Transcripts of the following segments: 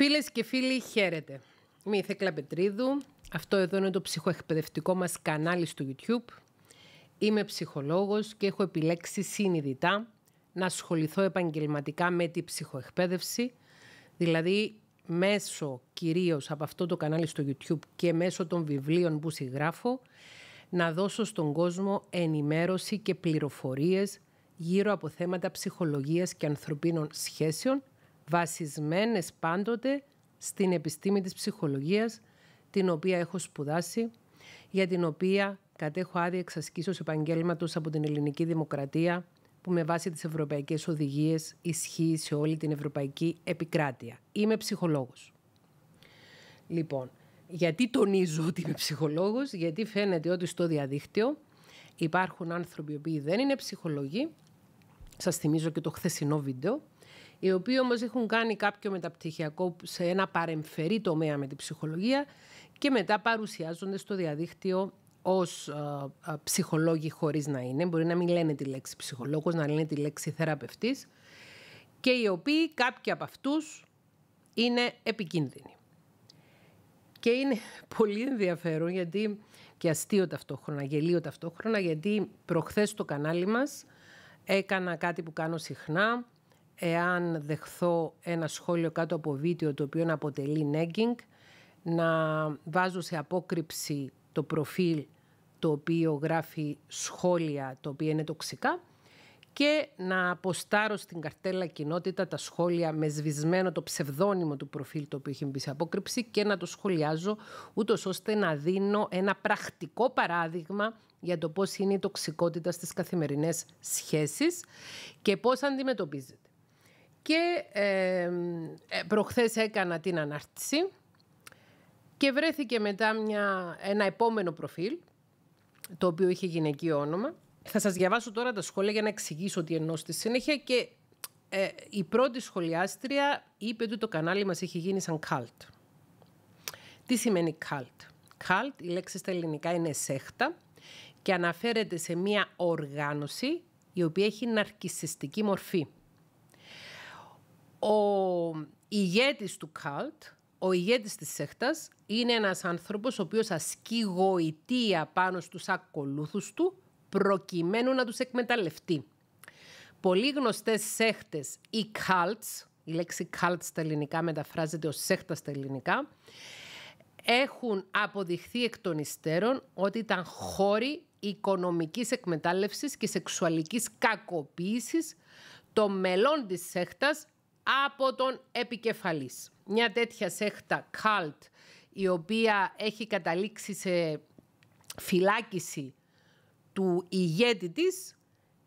Φίλες και φίλοι, χαίρετε. Είμαι η Θέκλα Πετρίδου. Αυτό εδώ είναι το ψυχοεκπαιδευτικό μας κανάλι στο YouTube. Είμαι ψυχολόγος και έχω επιλέξει συνειδητά να ασχοληθώ επαγγελματικά με τη ψυχοεκπαίδευση, δηλαδή μέσω κυρίως από αυτό το κανάλι στο YouTube και μέσω των βιβλίων που συγγράφω, να δώσω στον κόσμο ενημέρωση και πληροφορίες γύρω από θέματα ψυχολογίας και ανθρωπίνων σχέσεων – βασισμένες πάντοτε στην επιστήμη της ψυχολογίας, την οποία έχω σπουδάσει, για την οποία κατέχω άδεια εξασκήσεως επαγγελματό από την ελληνική δημοκρατία, που με βάση τις ευρωπαϊκές οδηγίες ισχύει σε όλη την ευρωπαϊκή επικράτεια. Είμαι ψυχολόγος. Λοιπόν, γιατί τονίζω ότι είμαι ψυχολόγος, γιατί φαίνεται ότι στο διαδίκτυο υπάρχουν άνθρωποι οποίοι δεν είναι ψυχολόγοι. Σας θυμίζω και το χθεσινό βίντεο οι οποίοι όμως έχουν κάνει κάποιο μεταπτυχιακό σε ένα παρεμφερή τομέα με την ψυχολογία και μετά παρουσιάζονται στο διαδίκτυο ως ε, ε, ψυχολόγοι χωρίς να είναι. Μπορεί να μην λένε τη λέξη ψυχολόγος, να λένε τη λέξη θεραπευτής και οι οποίοι κάποιοι από αυτούς είναι επικίνδυνοι. Και είναι πολύ ενδιαφέρον γιατί και αστείο ταυτόχρονα, γελίο ταυτόχρονα, γιατί προχθές στο κανάλι μας έκανα κάτι που κάνω συχνά, εάν δεχθώ ένα σχόλιο κάτω από βίντεο το οποίο να αποτελεί nagging, να βάζω σε απόκρυψη το προφίλ το οποίο γράφει σχόλια το οποία είναι τοξικά και να αποστάρω στην καρτέλα κοινότητα τα σχόλια με σβησμένο το ψευδόνυμο του προφίλ το οποίο έχει μπει σε απόκρυψη και να το σχολιάζω ούτως ώστε να δίνω ένα πρακτικό παράδειγμα για το πώς είναι η τοξικότητα στις καθημερινές σχέσεις και πώς αντιμετωπίζεται. Και ε, προχθές έκανα την ανάρτηση και βρέθηκε μετά μια, ένα επόμενο προφίλ, το οποίο είχε γυναικείο όνομα. Θα σας διαβάσω τώρα τα σχόλια για να εξηγήσω τι εννοώ στη συνέχεια και ε, η πρώτη σχολιάστρια είπε ότι το κανάλι μας έχει γίνει σαν cult. Τι σημαίνει cult? Cult, η λέξη στα ελληνικά είναι σέχτα και αναφέρεται σε μια οργάνωση η οποία έχει ναρκισιστική μορφή. Ο ηγέτης του ΚΑΛΤ, ο ηγέτης της σέχτας, είναι ένας άνθρωπος ο οποίος ασκεί γοητεία πάνω στους ακολούθους του, προκειμένου να τους εκμεταλλευτεί. Πολύ γνωστές σέχτες ή cults, η λέξη cult στα ελληνικά μεταφράζεται ως σέχτα στα ελληνικά, έχουν αποδειχθεί εκ των υστέρων ότι ήταν χώροι οικονομικής εκμετάλλευσης και σεξουαλικής κακοποίησης των μελών της σέχτας από τον επικεφαλής. Μια τέτοια σέχτα cult η οποία έχει καταλήξει σε φυλάκιση του ηγέτη της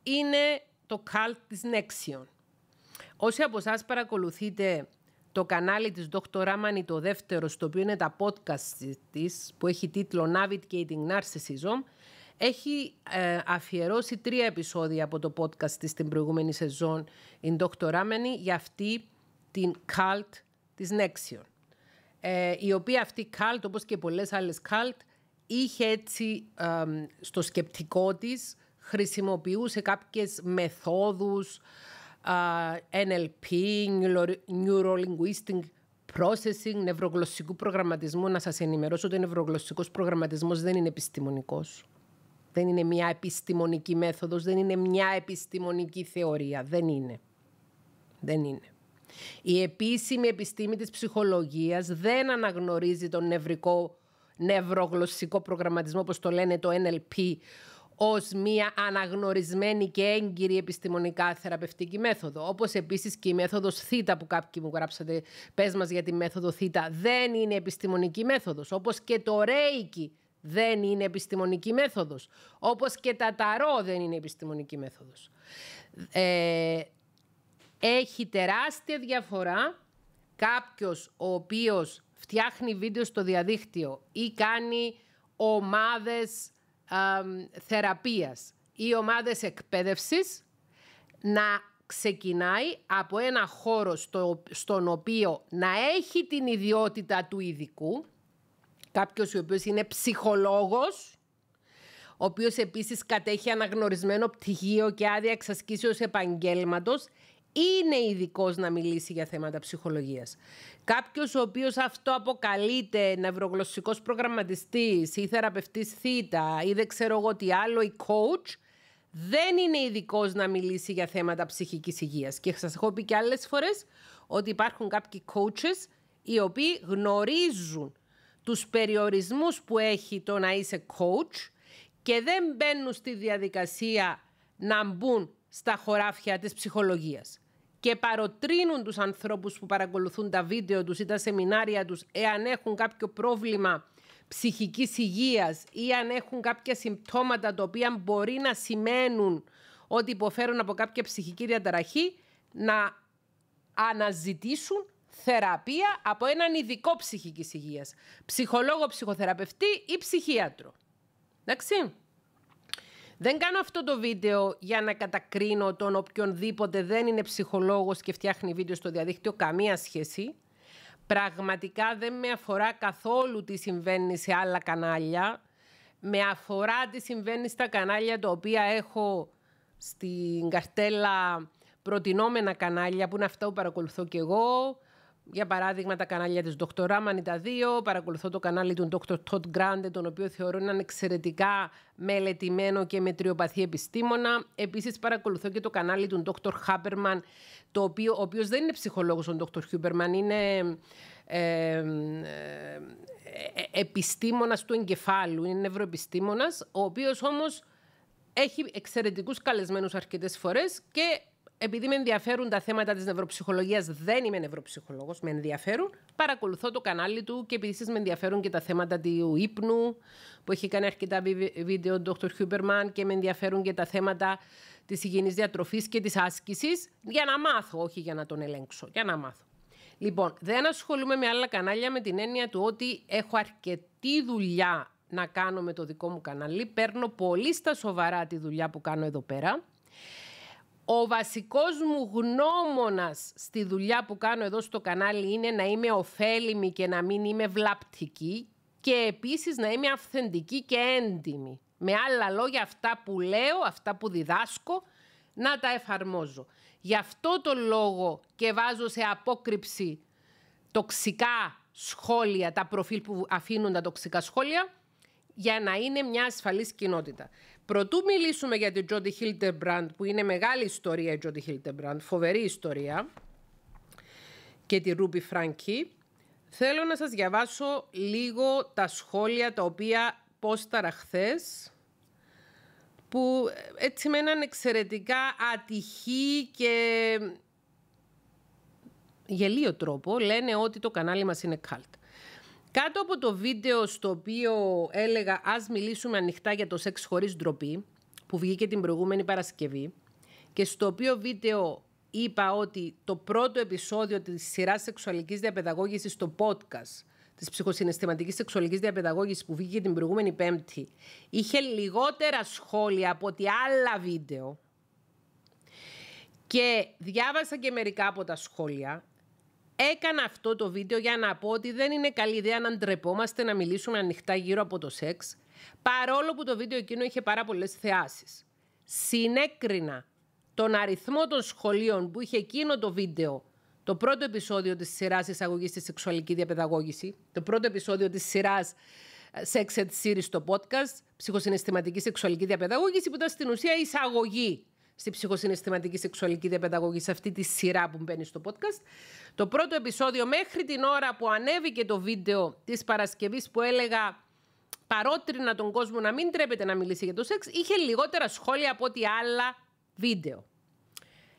είναι το cult της Nexion. Όσοι από εσάς παρακολουθείτε το κανάλι της Dr. Ramani το δεύτερο, στο οποίο είναι τα podcast της, που έχει τίτλο Navigating Narcissism, έχει ε, αφιερώσει τρία επεισόδια από το podcast της την προηγούμενη σεζόν η Dr. για αυτή την cult της Nexion. Ε, η οποία αυτή cult, όπως και πολλές άλλες cult, είχε έτσι στο σκεπτικό της, χρησιμοποιούσε κάποιες μεθόδους NLP, Neurolinguistic Processing, νευρογλωσσικού προγραμματισμού. Να σας ενημερώσω ότι ο νευρογλωσσικός προγραμματισμός δεν είναι επιστημονικός. Δεν είναι μια επιστημονική μέθοδος, δεν είναι μια επιστημονική θεωρία. Δεν είναι. Δεν είναι. Η επίσημη επιστήμη της ψυχολογίας δεν αναγνωρίζει τον νευρικό, νευρογλωσσικό προγραμματισμό, όπως το λένε το NLP, ως μία αναγνωρισμένη και έγκυρη επιστημονικά θεραπευτική μέθοδο. Όπως επίσης και η μέθοδος Θ που κάποιοι μου γράψατε, πες μας για τη μέθοδο Θ, δεν είναι επιστημονική μέθοδος. Όπως και το Reiki δεν είναι επιστημονική μέθοδος. Όπως και τα ταρό δεν είναι επιστημονική μέθοδος. Ε, έχει τεράστια διαφορά κάποιος ο οποίος φτιάχνει βίντεο στο διαδίκτυο ή κάνει ομάδες α, θεραπείας ή ομάδες εκπαίδευσης να ξεκινάει από ένα χώρο στο, στον οποίο να έχει την ιδιότητα του ειδικού κάποιος ο οποίος είναι ψυχολόγος, ο οποίος επίσης κατέχει αναγνωρισμένο πτυχίο και άδεια εξασκήσεως επαγγέλματος, είναι ειδικός να μιλήσει για θέματα ψυχολογίας. Κάποιος ο οποίος αυτό αποκαλείται νευρογλωσσικός προγραμματιστής ή θεραπευτής θήτα ή δεν ξέρω εγώ τι άλλο, ή coach, δεν είναι ειδικός να μιλήσει για θέματα ψυχικής υγείας. Και σας έχω πει και άλλες φορές ότι υπάρχουν κάποιοι coaches οι οποίοι γνωρίζουν τους περιορισμούς που έχει το να είσαι coach και δεν μπαίνουν στη διαδικασία να μπουν στα χωράφια της ψυχολογίας και παροτρύνουν τους ανθρώπους που παρακολουθούν τα βίντεο τους ή τα σεμινάρια τους εάν έχουν κάποιο πρόβλημα ψυχικής υγείας ή αν έχουν κάποια συμπτώματα τα οποία μπορεί να σημαίνουν ότι υποφέρουν από κάποια ψυχική διαταραχή να αναζητήσουν θεραπεία από έναν ειδικό ψυχικής υγείας. Ψυχολόγο, ψυχοθεραπευτή ή ψυχίατρο. Εντάξει. Δεν κάνω αυτό το βίντεο για να κατακρίνω τον οποιονδήποτε δεν είναι ψυχολόγος και φτιάχνει βίντεο στο διαδίκτυο. Καμία σχέση. Πραγματικά δεν με αφορά καθόλου τι συμβαίνει σε άλλα κανάλια. Με αφορά τι συμβαίνει στα κανάλια τα οποία έχω στην καρτέλα προτινόμενα κανάλια που είναι αυτά που παρακολουθώ και εγώ. Για παράδειγμα, τα κανάλια της Δοκτωρά Raman τα δύο. Παρακολουθώ το κανάλι του Dr. Todd Γκράντε... τον οποίο θεωρώ έναν εξαιρετικά μελετημένο και μετριοπαθή επιστήμονα. Επίσης, παρακολουθώ και το κανάλι του Dr. Χάπερμαν... το οποίο, ο οποίος δεν είναι ψυχολόγος, ο Dr. Huberman, είναι ε, ε, επιστήμονας του εγκεφάλου, είναι νευροεπιστήμονας, ο οποίος όμως έχει εξαιρετικούς καλεσμένους αρκετές φορές και επειδή με ενδιαφέρουν τα θέματα της νευροψυχολογία, δεν είμαι νευροψυχολόγο, με ενδιαφέρουν. Παρακολουθώ το κανάλι του και επίσης με ενδιαφέρουν και τα θέματα του ύπνου, που έχει κάνει αρκετά βίντεο ο Dr. Χιούπερμαν και με ενδιαφέρουν και τα θέματα της υγιεινής διατροφής και της άσκησης, για να μάθω, όχι για να τον ελέγξω, για να μάθω. Λοιπόν, δεν ασχολούμαι με άλλα κανάλια με την έννοια του ότι έχω αρκετή δουλειά να κάνω με το δικό μου κανάλι. Παίρνω πολύ στα σοβαρά τη δουλειά που κάνω εδώ πέρα. Ο βασικός μου γνώμονας στη δουλειά που κάνω εδώ στο κανάλι είναι να είμαι ωφέλιμη και να μην είμαι βλαπτική και επίσης να είμαι αυθεντική και έντιμη. Με άλλα λόγια, αυτά που λέω, αυτά που διδάσκω, να τα εφαρμόζω. Γι' αυτό το λόγο και βάζω σε απόκρυψη τοξικά σχόλια, τα προφίλ που αφήνουν τα τοξικά σχόλια, για να είναι μια ασφαλής κοινότητα. Προτού μιλήσουμε για την Τζόντι Χίλτεμπραντ, που είναι μεγάλη ιστορία η Τζόντι Χίλτεμπραντ, φοβερή ιστορία, και τη Ρούπι Φράγκη, θέλω να σας διαβάσω λίγο τα σχόλια τα οποία πόσταρα χθες, που έτσι με έναν εξαιρετικά ατυχή και γελίο τρόπο λένε ότι το κανάλι μας είναι cult. Κάτω από το βίντεο στο οποίο έλεγα «Ας μιλήσουμε ανοιχτά για το σεξ χωρίς ντροπή» που βγήκε την προηγούμενη Παρασκευή και στο οποίο βίντεο είπα ότι το πρώτο επεισόδιο της σειράς σεξουαλικής διαπαιδαγώγησης στο podcast της ψυχοσυναισθηματικής σεξουαλικής διαπαιδαγώγησης που βγήκε την προηγούμενη Πέμπτη είχε λιγότερα σχόλια από ότι άλλα βίντεο και διάβασα και μερικά από τα σχόλια Έκανα αυτό το βίντεο για να πω ότι δεν είναι καλή ιδέα να ντρεπόμαστε να μιλήσουμε ανοιχτά γύρω από το σεξ, παρόλο που το βίντεο εκείνο είχε πάρα πολλές θεάσεις. Συνέκρινα τον αριθμό των σχολείων που είχε εκείνο το βίντεο, το πρώτο επεισόδιο της σειράς εισαγωγής στη σεξουαλική διαπαιδαγώγηση, το πρώτο επεισόδιο της σειράς ε, Sex and Series στο podcast, ψυχοσυναισθηματική σεξουαλική διαπαιδαγώγηση, που ήταν στην ουσία εισαγωγή στη ψυχοσυναισθηματική σεξουαλική διαπαιδαγωγή, σε αυτή τη σειρά που μπαίνει στο podcast. Το πρώτο επεισόδιο μέχρι την ώρα που ανέβηκε το βίντεο της Παρασκευής που έλεγα παρότρινα τον κόσμο να μην τρέπεται να μιλήσει για το σεξ, είχε λιγότερα σχόλια από ό,τι άλλα βίντεο.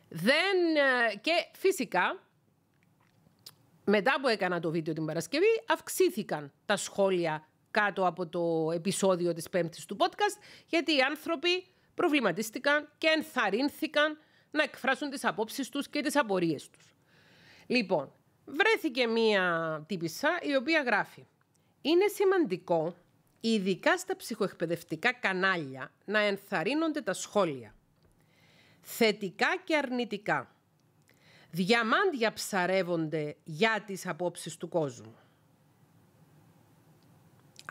Δεν, ε, και φυσικά, μετά που έκανα το βίντεο την Παρασκευή, αυξήθηκαν τα σχόλια κάτω από το επεισόδιο της πέμπτης του podcast, γιατί οι άνθρωποι προβληματίστηκαν και ενθαρρύνθηκαν να εκφράσουν τις απόψεις τους και τις απορίες τους. Λοιπόν, βρέθηκε μία τύπησα η οποία γράφει «Είναι σημαντικό, ειδικά στα ψυχοεκπαιδευτικά κανάλια, να ενθαρρύνονται τα σχόλια. Θετικά και αρνητικά. Διαμάντια ψαρεύονται για τις απόψεις του κόσμου».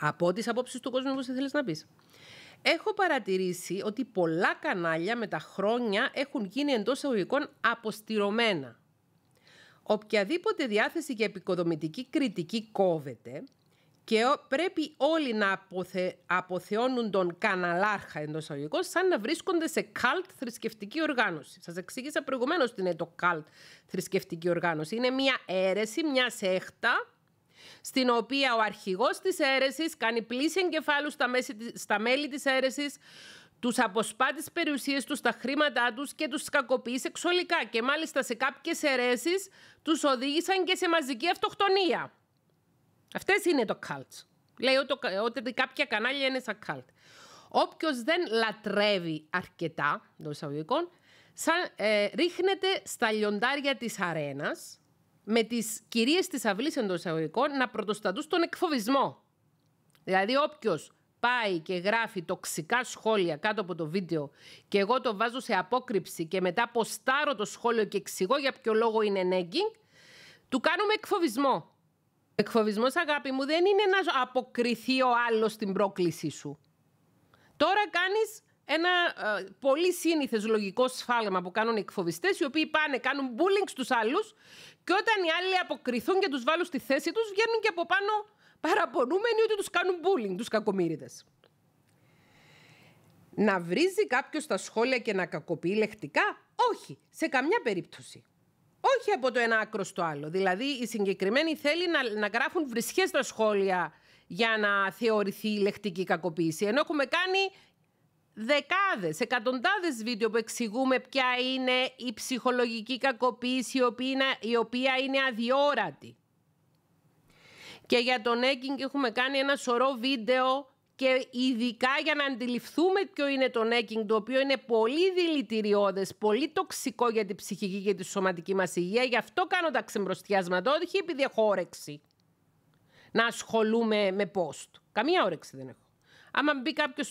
Από τις απόψεις του κόσμου, όπως θέλεις να πεις. Έχω παρατηρήσει ότι πολλά κανάλια με τα χρόνια έχουν γίνει εντός εγωγικών αποστηρωμένα. Οποιαδήποτε διάθεση για επικοδομητική κριτική κόβεται και πρέπει όλοι να αποθεώνουν τον καναλάρχα εντός εισαγωγικών σαν να βρίσκονται σε καλτ θρησκευτική οργάνωση. Σας εξήγησα προηγουμένως τι είναι το καλτ θρησκευτική οργάνωση. Είναι μια αίρεση, μια σέχτα στην οποία ο αρχηγός της αίρεσης κάνει πλήση εγκεφάλου στα, μέση, στα μέλη της αίρεσης, τους αποσπά τις περιουσίες τους, τα χρήματά τους και τους κακοποιεί σεξουαλικά και μάλιστα σε κάποιες αιρέσεις τους οδήγησαν και σε μαζική αυτοκτονία. Αυτές είναι το cult. Λέει ότι κάποια κανάλια είναι σαν cult. Όποιος δεν λατρεύει αρκετά, το εισαγωγικών, σαν, ε, ρίχνεται στα λιοντάρια της αρένας με τις κυρίες της αυλής εντός εισαγωγικών να πρωτοστατούν στον εκφοβισμό. Δηλαδή, όποιος πάει και γράφει τοξικά σχόλια κάτω από το βίντεο και εγώ το βάζω σε απόκρυψη και μετά ποστάρω το σχόλιο και εξηγώ για ποιο λόγο είναι νέγκινγκ, του κάνουμε εκφοβισμό. Εκφοβισμός, αγάπη μου, δεν είναι να αποκριθεί ο άλλος στην πρόκλησή σου. Τώρα κάνεις ένα ε, πολύ σύνηθες λογικό σφάλμα που κάνουν οι εκφοβιστές, οι οποίοι πάνε, κάνουν bullying στους άλλους και όταν οι άλλοι αποκριθούν και τους βάλουν στη θέση τους, βγαίνουν και από πάνω παραπονούμενοι ότι τους κάνουν bullying, τους κακομίριδε. Να βρίζει κάποιος τα σχόλια και να κακοποιεί λεκτικά, όχι, σε καμιά περίπτωση. Όχι από το ένα άκρο στο άλλο. Δηλαδή, οι συγκεκριμένοι θέλει να, να γράφουν βρισχές στα σχόλια για να θεωρηθεί η λεκτική κακοποίηση. Ενώ έχουμε κάνει δεκάδες, εκατοντάδες βίντεο που εξηγούμε ποια είναι η ψυχολογική κακοποίηση η οποία είναι αδιόρατη. Και για τον έκινγκ έχουμε κάνει ένα σωρό βίντεο και ειδικά για να αντιληφθούμε ποιο είναι το νέκινγκ, το οποίο είναι πολύ δηλητηριώδες, πολύ τοξικό για την ψυχική και τη σωματική μας υγεία. Γι' αυτό κάνω τα ξεμπροστιάσματα, όχι επειδή έχω όρεξη να ασχολούμαι με post. Καμία όρεξη δεν έχω. Άμα μπει κάποιος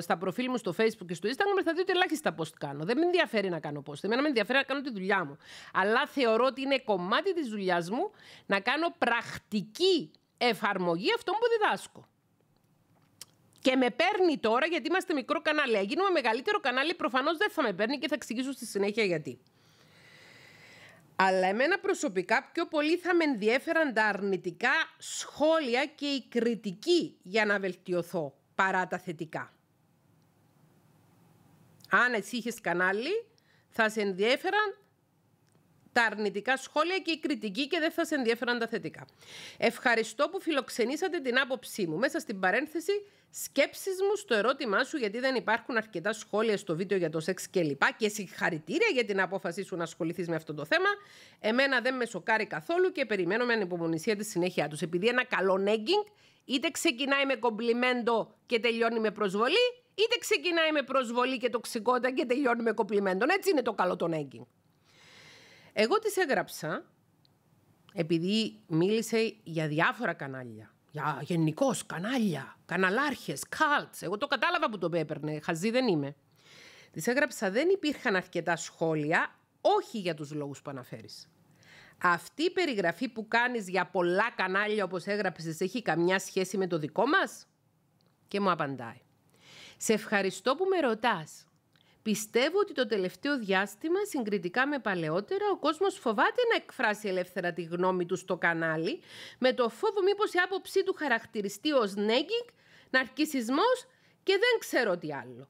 στα προφίλ μου στο Facebook και στο Instagram, θα δει ότι ελάχιστα post κάνω. Δεν με ενδιαφέρει να κάνω post. Εμένα με ενδιαφέρει να κάνω τη δουλειά μου. Αλλά θεωρώ ότι είναι κομμάτι της δουλειάς μου να κάνω πρακτική εφαρμογή αυτών που διδάσκω. Και με παίρνει τώρα γιατί είμαστε μικρό κανάλι. Αν γίνουμε μεγαλύτερο κανάλι, προφανώς δεν θα με παίρνει και θα εξηγήσω στη συνέχεια γιατί. Αλλά εμένα προσωπικά πιο πολύ θα με ενδιέφεραν τα αρνητικά σχόλια και η κριτική για να βελτιωθώ παρά τα θετικά. Αν εσύ είχες κανάλι, θα σε ενδιέφεραν τα αρνητικά σχόλια και η κριτική και δεν θα σε ενδιέφεραν τα θετικά. Ευχαριστώ που φιλοξενήσατε την άποψή μου. Μέσα στην παρένθεση, σκέψεις μου στο ερώτημά σου γιατί δεν υπάρχουν αρκετά σχόλια στο βίντεο για το σεξ κλπ. Και, και συγχαρητήρια για την απόφασή σου να ασχοληθείς με αυτό το θέμα. Εμένα δεν με σοκάρει καθόλου και περιμένω με ανυπομονησία τη συνέχεια τους. Επειδή ένα καλό νέγκινγκ είτε ξεκινάει με κομπλιμέντο και τελειώνει με προσβολή, είτε ξεκινάει με προσβολή και τοξικότητα και τελειώνει με κομπλιμέντο. Έτσι είναι το καλό των έγκυν. Εγώ τις έγραψα επειδή μίλησε για διάφορα κανάλια. Για γενικώς κανάλια, καναλάρχες, καλτ. Εγώ το κατάλαβα που το έπαιρνε. Χαζή δεν είμαι. Τη έγραψα δεν υπήρχαν αρκετά σχόλια, όχι για τους λόγους που αναφέρεις αυτή η περιγραφή που κάνεις για πολλά κανάλια όπως έγραψες έχει καμιά σχέση με το δικό μας? Και μου απαντάει. Σε ευχαριστώ που με ρωτάς. Πιστεύω ότι το τελευταίο διάστημα, συγκριτικά με παλαιότερα, ο κόσμος φοβάται να εκφράσει ελεύθερα τη γνώμη του στο κανάλι, με το φόβο μήπως η άποψή του χαρακτηριστεί ως νέγκικ, ναρκισισμός και δεν ξέρω τι άλλο.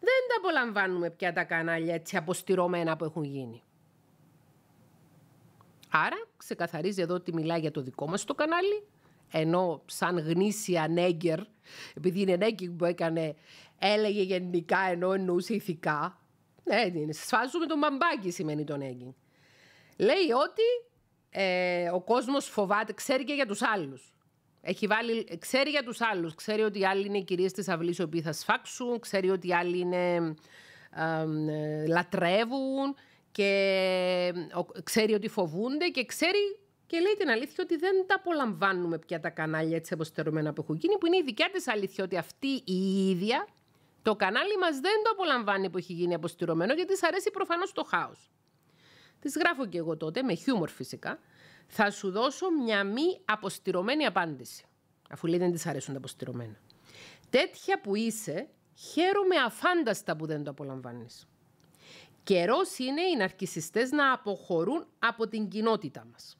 Δεν τα απολαμβάνουμε πια τα κανάλια έτσι αποστηρωμένα που έχουν γίνει. Άρα ξεκαθαρίζει εδώ ότι μιλάει για το δικό μας το κανάλι, ενώ σαν γνήσια νέγκερ, επειδή είναι νέγκερ που έκανε, έλεγε γενικά ενώ εννοούσε ηθικά. Ε, ναι, Σφάζουμε το μπαμπάκι σημαίνει τον νέγκερ. Λέει ότι ε, ο κόσμος φοβάται, ξέρει και για τους άλλους. Έχει βάλει, ξέρει για τους άλλους. Ξέρει ότι οι άλλοι είναι οι κυρίες της αυλής οι οποίοι θα σφάξουν. Ξέρει ότι οι άλλοι είναι, ε, λατρεύουν και ξέρει ότι φοβούνται και ξέρει και λέει την αλήθεια ότι δεν τα απολαμβάνουμε πια τα κανάλια έτσι αποστερωμένα που έχουν γίνει, που είναι η δικιά της αλήθεια ότι αυτή η ίδια το κανάλι μας δεν το απολαμβάνει που έχει γίνει αποστηρωμένο, γιατί της αρέσει προφανώς το χάος. Της γράφω και εγώ τότε, με χιούμορ φυσικά, θα σου δώσω μια μη αποστηρωμένη απάντηση. Αφού λέει δεν της αρέσουν τα αποστηρωμένα. Τέτοια που είσαι, χαίρομαι αφάνταστα που δεν το απολαμβάνεις. Καιρός είναι οι ναρκισιστές να αποχωρούν από την κοινότητά μας.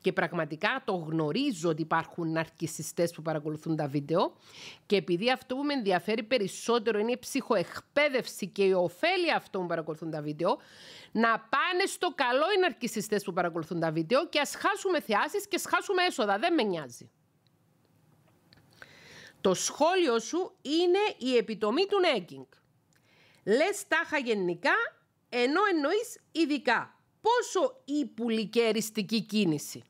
Και πραγματικά το γνωρίζω ότι υπάρχουν ναρκισιστές που παρακολουθούν τα βίντεο και επειδή αυτό που με ενδιαφέρει περισσότερο είναι η ψυχοεκπαίδευση και η ωφέλεια αυτών που παρακολουθούν τα βίντεο, να πάνε στο καλό οι ναρκισιστές που παρακολουθούν τα βίντεο και ας χάσουμε θεάσεις και ας χάσουμε έσοδα. Δεν με νοιάζει. Το σχόλιο σου είναι η επιτομή του νέγκινγκ. Λες τάχα γενικά ενώ εννοείς, ειδικά πόσο ύπουλη και εριστική κίνηση.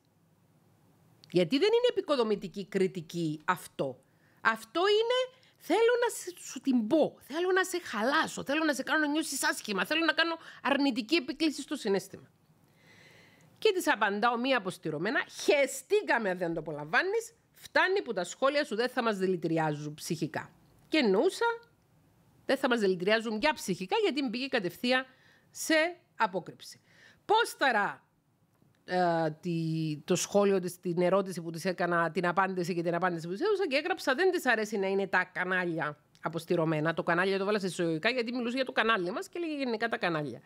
Γιατί δεν είναι επικοδομητική κριτική αυτό. Αυτό είναι θέλω να σου την πω, θέλω να σε χαλάσω, θέλω να σε κάνω να νιώσεις άσχημα, θέλω να κάνω αρνητική επικλήση στο συνέστημα. Και της απαντάω μία αποστηρωμένα, χεστήκαμε αν δεν το απολαμβάνεις, φτάνει που τα σχόλια σου δεν θα μας δηλητηριάζουν ψυχικά. Και εννοούσα, δεν θα μας δηλητηριάζουν μια ψυχικά, γιατί μου πήγε κατευθείαν σε απόκρυψη. Πώς τώρα ε, το σχόλιο της, την ερώτηση που της έκανα, την απάντηση και την απάντηση που της έδωσα και έγραψα δεν της αρέσει να είναι τα κανάλια αποστηρωμένα. Το κανάλια το βάλασε σε γιατί μιλούσε για το κανάλι μας και λέγε γενικά τα κανάλια.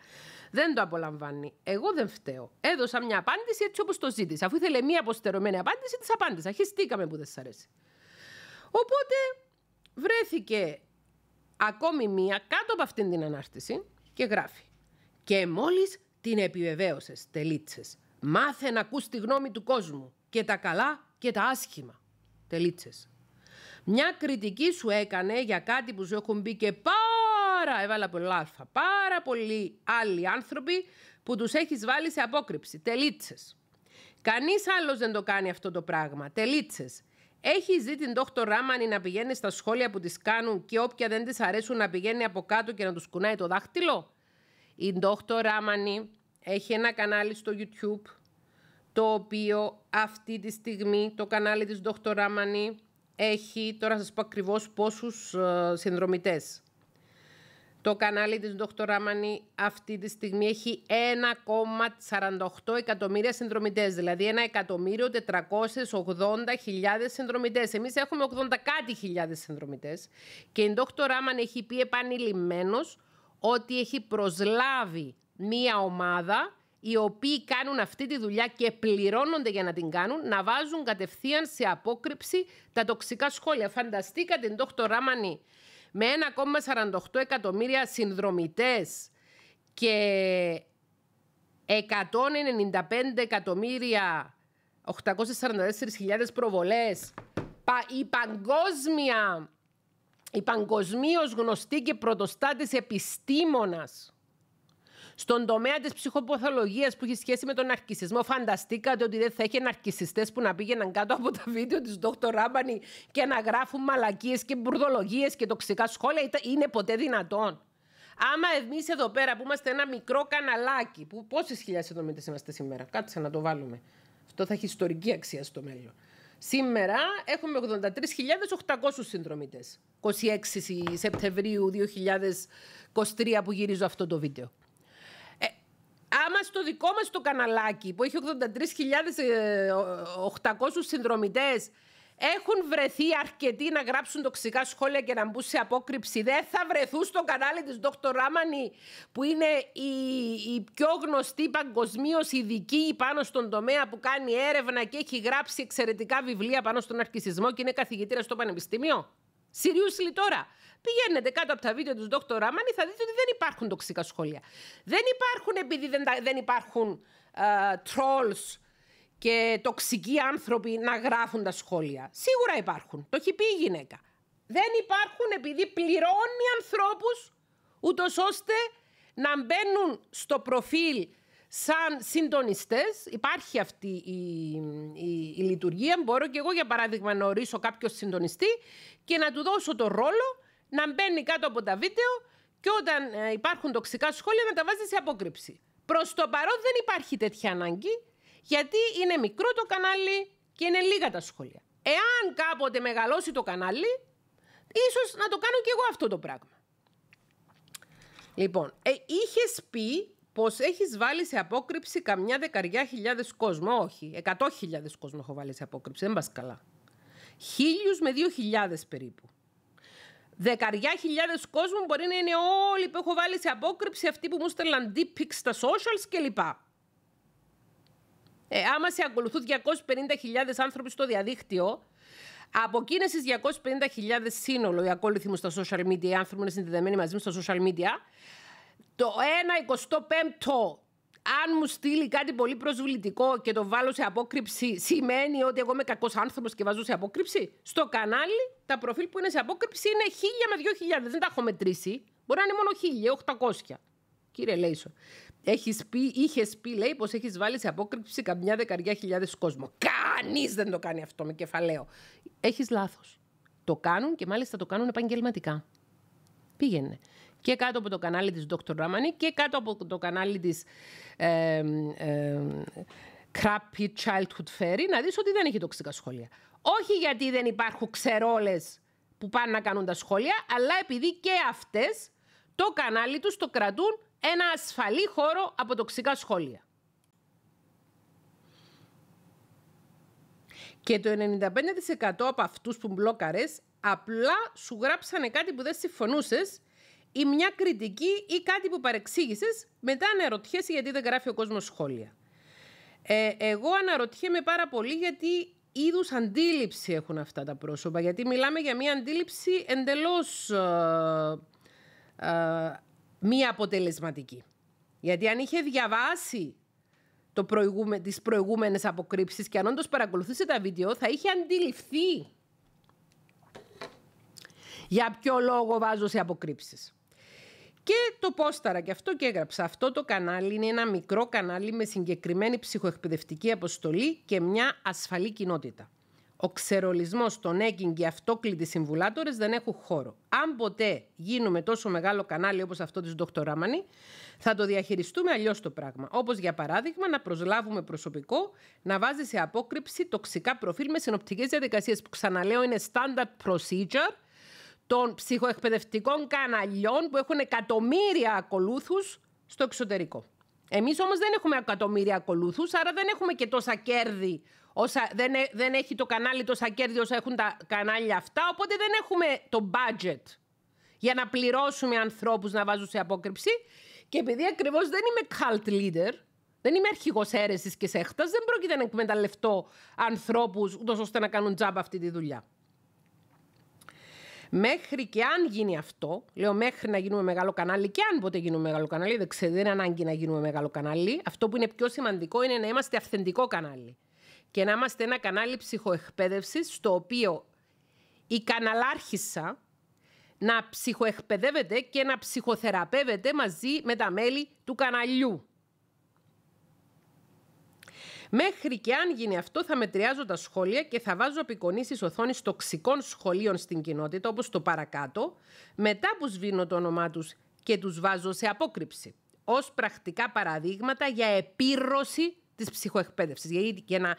Δεν το απολαμβάνει. Εγώ δεν φταίω. Έδωσα μια απάντηση έτσι όπως το ζήτησε. Αφού ήθελε μια αποστερωμένη απάντηση, της απάντησα. Χιστήκαμε που δεν σας αρέσει. Οπότε βρέθηκε ακόμη μία κάτω από αυτήν την ανάρτηση και γράφει. Και μόλις την επιβεβαίωσες, τελίτσες. Μάθε να ακούς τη γνώμη του κόσμου και τα καλά και τα άσχημα. Τελίτσες. Μια κριτική σου έκανε για κάτι που σου έχουν μπει και πάρα, έβαλα πολλά αλφα, πάρα πολλοί άλλοι άνθρωποι που τους έχεις βάλει σε απόκρυψη. Τελίτσες. Κανείς άλλος δεν το κάνει αυτό το πράγμα. Τελίτσες. Έχει δει την Δόκτωρ Ράμανη να πηγαίνει στα σχόλια που της κάνουν και όποια δεν της αρέσουν να πηγαίνει από κάτω και να τους κουνάει το δάχτυλο. Η Dr. Ράμανι έχει ένα κανάλι στο YouTube, το οποίο αυτή τη στιγμή το κανάλι της Dr. έχει, τώρα σας πω ακριβώς πόσους ε, συνδρομητές. Το κανάλι της Dr. Ράμανι αυτή τη στιγμή έχει 1,48 εκατομμύρια συνδρομητές, δηλαδή 1.480.000 συνδρομητές. Εμείς έχουμε 80 κάτι χιλιάδες συνδρομητές και η Dr. Ράμανι έχει πει επανειλημμένος ότι έχει προσλάβει μία ομάδα οι οποίοι κάνουν αυτή τη δουλειά και πληρώνονται για να την κάνουν, να βάζουν κατευθείαν σε απόκρυψη τα τοξικά σχόλια. Φανταστήκατε την Dr. Ράμανη με 1,48 εκατομμύρια συνδρομητές και 195 εκατομμύρια 844.000 προβολές η παγκόσμια η παγκοσμίως γνωστή και πρωτοστάτης επιστήμονας στον τομέα της ψυχοποθολογίας που έχει σχέση με τον αρκισισμό, φανταστήκατε ότι δεν θα είχε ναρκισιστές που να πήγαιναν κάτω από τα βίντεο της Δόκτωρ Ράμπανη και να γράφουν μαλακίες και μπουρδολογίες και τοξικά σχόλια. Είναι ποτέ δυνατόν. Άμα εμείς εδώ πέρα που είμαστε ένα μικρό καναλάκι, που πόσες χιλιάδες συνδρομητέ είμαστε σήμερα, κάτσε να το βάλουμε. Αυτό θα έχει ιστορική αξία στο μέλλον. Σήμερα έχουμε 83.800 συνδρομητές. 26 Σεπτεμβρίου 2023 που γυρίζω αυτό το βίντεο. Ε, άμα στο δικό μας το καναλάκι που έχει 83.800 ε, συνδρομητές έχουν βρεθεί αρκετοί να γράψουν τοξικά σχόλια και να μπουν σε απόκρυψη. Δεν θα βρεθούν στο κανάλι της Dr. Ράμανη, που είναι η, η πιο γνωστή παγκοσμίως ειδική πάνω στον τομέα που κάνει έρευνα και έχει γράψει εξαιρετικά βιβλία πάνω στον αρκισισμό και είναι καθηγητήρας στο Πανεπιστήμιο. Seriously τώρα. Πηγαίνετε κάτω από τα βίντεο του Dr. Ράμανη, θα δείτε ότι δεν υπάρχουν τοξικά σχόλια. Δεν υπάρχουν επειδή δεν, υπάρχουν uh, και τοξικοί άνθρωποι να γράφουν τα σχόλια. Σίγουρα υπάρχουν. Το έχει πει η γυναίκα. Δεν υπάρχουν επειδή πληρώνει ανθρώπους, ούτως ώστε να μπαίνουν στο προφίλ σαν συντονιστές. Υπάρχει αυτή η, η, η λειτουργία. Μπορώ και εγώ για παράδειγμα να ορίσω κάποιος συντονιστή και να του δώσω το ρόλο να μπαίνει κάτω από τα βίντεο και όταν ε, υπάρχουν τοξικά σχόλια να τα βάζει σε απόκρυψη. Προς το παρόν δεν υπάρχει τέτοια ανάγκη. Γιατί είναι μικρό το κανάλι και είναι λίγα τα σχόλια. Εάν κάποτε μεγαλώσει το κανάλι, ίσως να το κάνω και εγώ αυτό το πράγμα. Λοιπόν, ε, είχες πει πως έχεις βάλει σε απόκρυψη καμιά δεκαριά χιλιάδες κόσμο. Όχι, εκατό χιλιάδες κόσμο έχω βάλει σε απόκρυψη. Δεν πας καλά. Χίλιους με δύο χιλιάδες περίπου. Δεκαριά χιλιάδες κόσμο μπορεί να είναι όλοι που έχω βάλει σε απόκρυψη, αυτοί που μου στέλναν deep pics στα socials κλπ. Ε, άμα σε ακολουθούν 250.000 άνθρωποι στο διαδίκτυο, από εκείνε τι 250.000 σύνολο οι ακόλουθοι μου στα social media, οι άνθρωποι είναι συνδεδεμένοι μαζί μου στα social media, το 1.25... ο αν μου στείλει κάτι πολύ προσβλητικό και το βάλω σε απόκρυψη, σημαίνει ότι εγώ είμαι κακός άνθρωπος και βάζω σε απόκρυψη. Στο κανάλι, τα προφίλ που είναι σε απόκρυψη είναι 1000 με 2000. Δεν τα έχω μετρήσει. Μπορεί να είναι μόνο 1800. Κύριε Λέισον. Έχεις πει, είχες πει, λέει, πως έχεις βάλει σε απόκρυψη καμιά δεκαριά χιλιάδες κόσμο. Κανείς δεν το κάνει αυτό με κεφαλαίο. Έχεις λάθος. Το κάνουν και μάλιστα το κάνουν επαγγελματικά. Πήγαινε. Και κάτω από το κανάλι της Dr. Ramani και κάτω από το κανάλι της ε, Crappy Childhood Fairy να δεις ότι δεν έχει τοξικά σχόλια. Όχι γιατί δεν υπάρχουν ξερόλες που πάνε να κάνουν τα σχόλια, αλλά επειδή και αυτές το κανάλι τους το κρατούν ένα ασφαλή χώρο από τοξικά σχόλια. Και το 95% από αυτούς που μπλόκαρες απλά σου γράψανε κάτι που δεν συμφωνούσες ή μια κριτική ή κάτι που παρεξήγησες, μετά αναρωτιέσαι γιατί δεν γράφει ο κόσμος σχόλια. Ε, εγώ αναρωτιέμαι πάρα πολύ γιατί είδους αντίληψη έχουν αυτά τα πρόσωπα, γιατί μιλάμε για μια αντίληψη εντελώς ε, ε, μία αποτελεσματική. Γιατί αν είχε διαβάσει το προηγούμε, τις προηγούμενες αποκρύψεις και αν όντως παρακολουθούσε τα βίντεο θα είχε αντιληφθεί για ποιο λόγο βάζω σε αποκρύψεις. Και το πόσταρα και αυτό και έγραψα. Αυτό το κανάλι είναι ένα μικρό κανάλι με συγκεκριμένη ψυχοεκπαιδευτική αποστολή και μια ασφαλή κοινότητα. Ο ξερολισμός των έγκυν και αυτόκλητοι συμβουλάτορες δεν έχουν χώρο. Αν ποτέ γίνουμε τόσο μεγάλο κανάλι όπως αυτό της Ράμανη, θα το διαχειριστούμε αλλιώς το πράγμα. Όπως για παράδειγμα να προσλάβουμε προσωπικό να βάζει σε απόκρυψη τοξικά προφίλ με συνοπτικές διαδικασίες που ξαναλέω είναι standard procedure των ψυχοεκπαιδευτικών καναλιών που έχουν εκατομμύρια ακολούθους στο εξωτερικό. Εμείς όμως δεν έχουμε εκατομμύρια ακολούθους, άρα δεν έχουμε και τόσα κέρδη Όσα δεν, δεν έχει το κανάλι τόσα κέρδη όσα έχουν τα κανάλια αυτά, οπότε δεν έχουμε το budget για να πληρώσουμε ανθρώπους να βάζουν σε απόκρυψη. Και επειδή ακριβώς δεν είμαι cult leader, δεν είμαι αρχηγός αίρεσης και σέχτας, δεν πρόκειται να εκμεταλλευτώ ανθρώπους ούτως ώστε να κάνουν τζάμπα αυτή τη δουλειά. Μέχρι και αν γίνει αυτό, λέω μέχρι να γίνουμε μεγάλο κανάλι και αν ποτέ γίνουμε μεγάλο κανάλι, δεν ξέρω, δεν είναι ανάγκη να γίνουμε μεγάλο κανάλι. Αυτό που είναι πιο σημαντικό είναι να είμαστε αυθεντικό κανάλι και να είμαστε ένα κανάλι ψυχοεκπαίδευσης στο οποίο η καναλάρχησα να ψυχοεκπαιδεύεται και να ψυχοθεραπεύεται μαζί με τα μέλη του καναλιού. Μέχρι και αν γίνει αυτό θα μετριάζω τα σχόλια και θα βάζω απεικονίσεις οθόνης τοξικών σχολείων στην κοινότητα όπως το παρακάτω, μετά που σβήνω το όνομά τους και τους βάζω σε απόκρυψη, ως πρακτικά παραδείγματα για επίρρωση της ψυχοεκπαίδευσης. Γιατί για να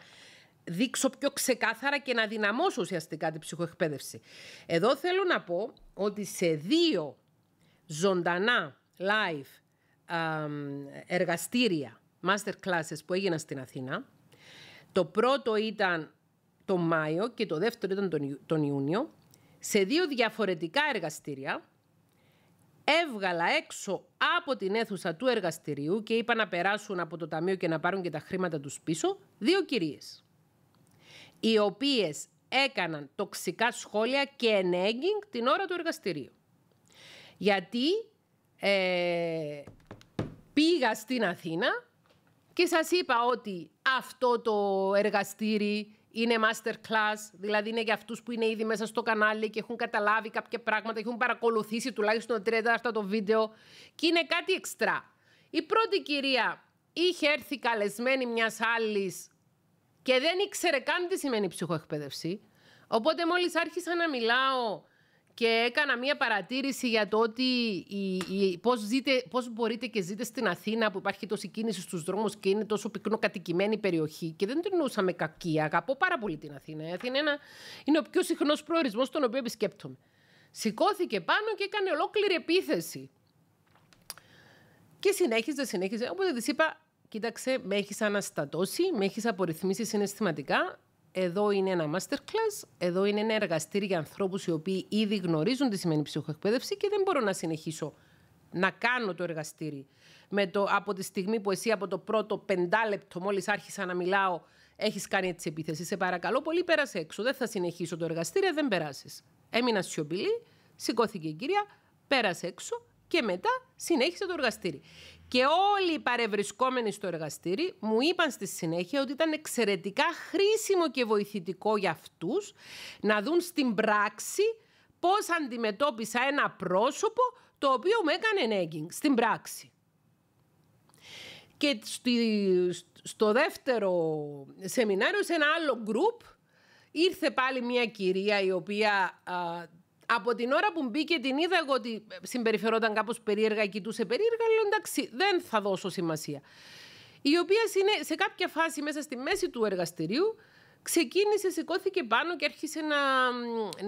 δείξω πιο ξεκάθαρα και να δυναμώσω ουσιαστικά την ψυχοεκπαίδευση. Εδώ θέλω να πω ότι σε δύο ζωντανά live εργαστήρια, master classes που έγιναν στην Αθήνα. Το πρώτο ήταν τον Μάιο και το δεύτερο ήταν τον Ιούνιο. Σε δύο διαφορετικά εργαστήρια έβγαλα έξω από την αίθουσα του εργαστηρίου και είπα να περάσουν από το ταμείο και να πάρουν και τα χρήματα τους πίσω δύο κυρίες, οι οποίες έκαναν τοξικά σχόλια και ενέγγινγκ την ώρα του εργαστηρίου. Γιατί ε, πήγα στην Αθήνα και σας είπα ότι αυτό το εργαστήρι είναι masterclass, δηλαδή είναι για αυτούς που είναι ήδη μέσα στο κανάλι και έχουν καταλάβει κάποια πράγματα, έχουν παρακολουθήσει τουλάχιστον 30 το βίντεο και είναι κάτι εξτρά. Η πρώτη κυρία είχε έρθει καλεσμένη μιας άλλης και δεν ήξερε καν τι σημαίνει ψυχοεκπαίδευση. Οπότε μόλις άρχισα να μιλάω και έκανα μία παρατήρηση για το ότι η, η, πώς, ζείτε, πώς μπορείτε και ζείτε στην Αθήνα που υπάρχει τόση κίνηση στους δρόμους και είναι τόσο πυκνό κατοικημένη περιοχή και δεν την νοούσαμε κακή. Αγαπώ πάρα πολύ την Αθήνα. Η Αθήνα είναι, είναι ο πιο συχνός προορισμός στον οποίο επισκέπτομαι. Σηκώθηκε πάνω και έκανε ολόκληρη επίθεση. Και συνέχιζε, συνέχιζε. Οπότε της είπα, κοίταξε, με έχεις αναστατώσει, με έχεις απορριθμίσει συναισθηματικά εδώ είναι ένα masterclass, εδώ είναι ένα εργαστήρι για ανθρώπους οι οποίοι ήδη γνωρίζουν τι σημαίνει ψυχοεκπαίδευση και δεν μπορώ να συνεχίσω να κάνω το εργαστήρι. Με το, από τη στιγμή που εσύ από το πρώτο πεντάλεπτο, μόλις άρχισα να μιλάω, έχεις κάνει έτσι επίθεση. Σε παρακαλώ πολύ, πέρασε έξω. Δεν θα συνεχίσω το εργαστήριο, δεν περάσεις. Έμεινα σιωπηλή, σηκώθηκε η κυρία, πέρασε έξω και μετά συνέχισε το εργαστήρι. Και όλοι οι παρευρισκόμενοι στο εργαστήρι μου είπαν στη συνέχεια ότι ήταν εξαιρετικά χρήσιμο και βοηθητικό για αυτούς να δουν στην πράξη πώς αντιμετώπισα ένα πρόσωπο το οποίο μου έκανε νέγκινγκ στην πράξη. Και στο δεύτερο σεμινάριο, σε ένα άλλο γκρουπ... ήρθε πάλι μια κυρία η οποία από την ώρα που μπήκε την είδα εγώ ότι συμπεριφερόταν κάπως περίεργα, κοιτούσε περίεργα, λέω εντάξει δεν θα δώσω σημασία. Η οποία είναι σε κάποια φάση μέσα στη μέση του εργαστηρίου, ξεκίνησε, σηκώθηκε πάνω και άρχισε να,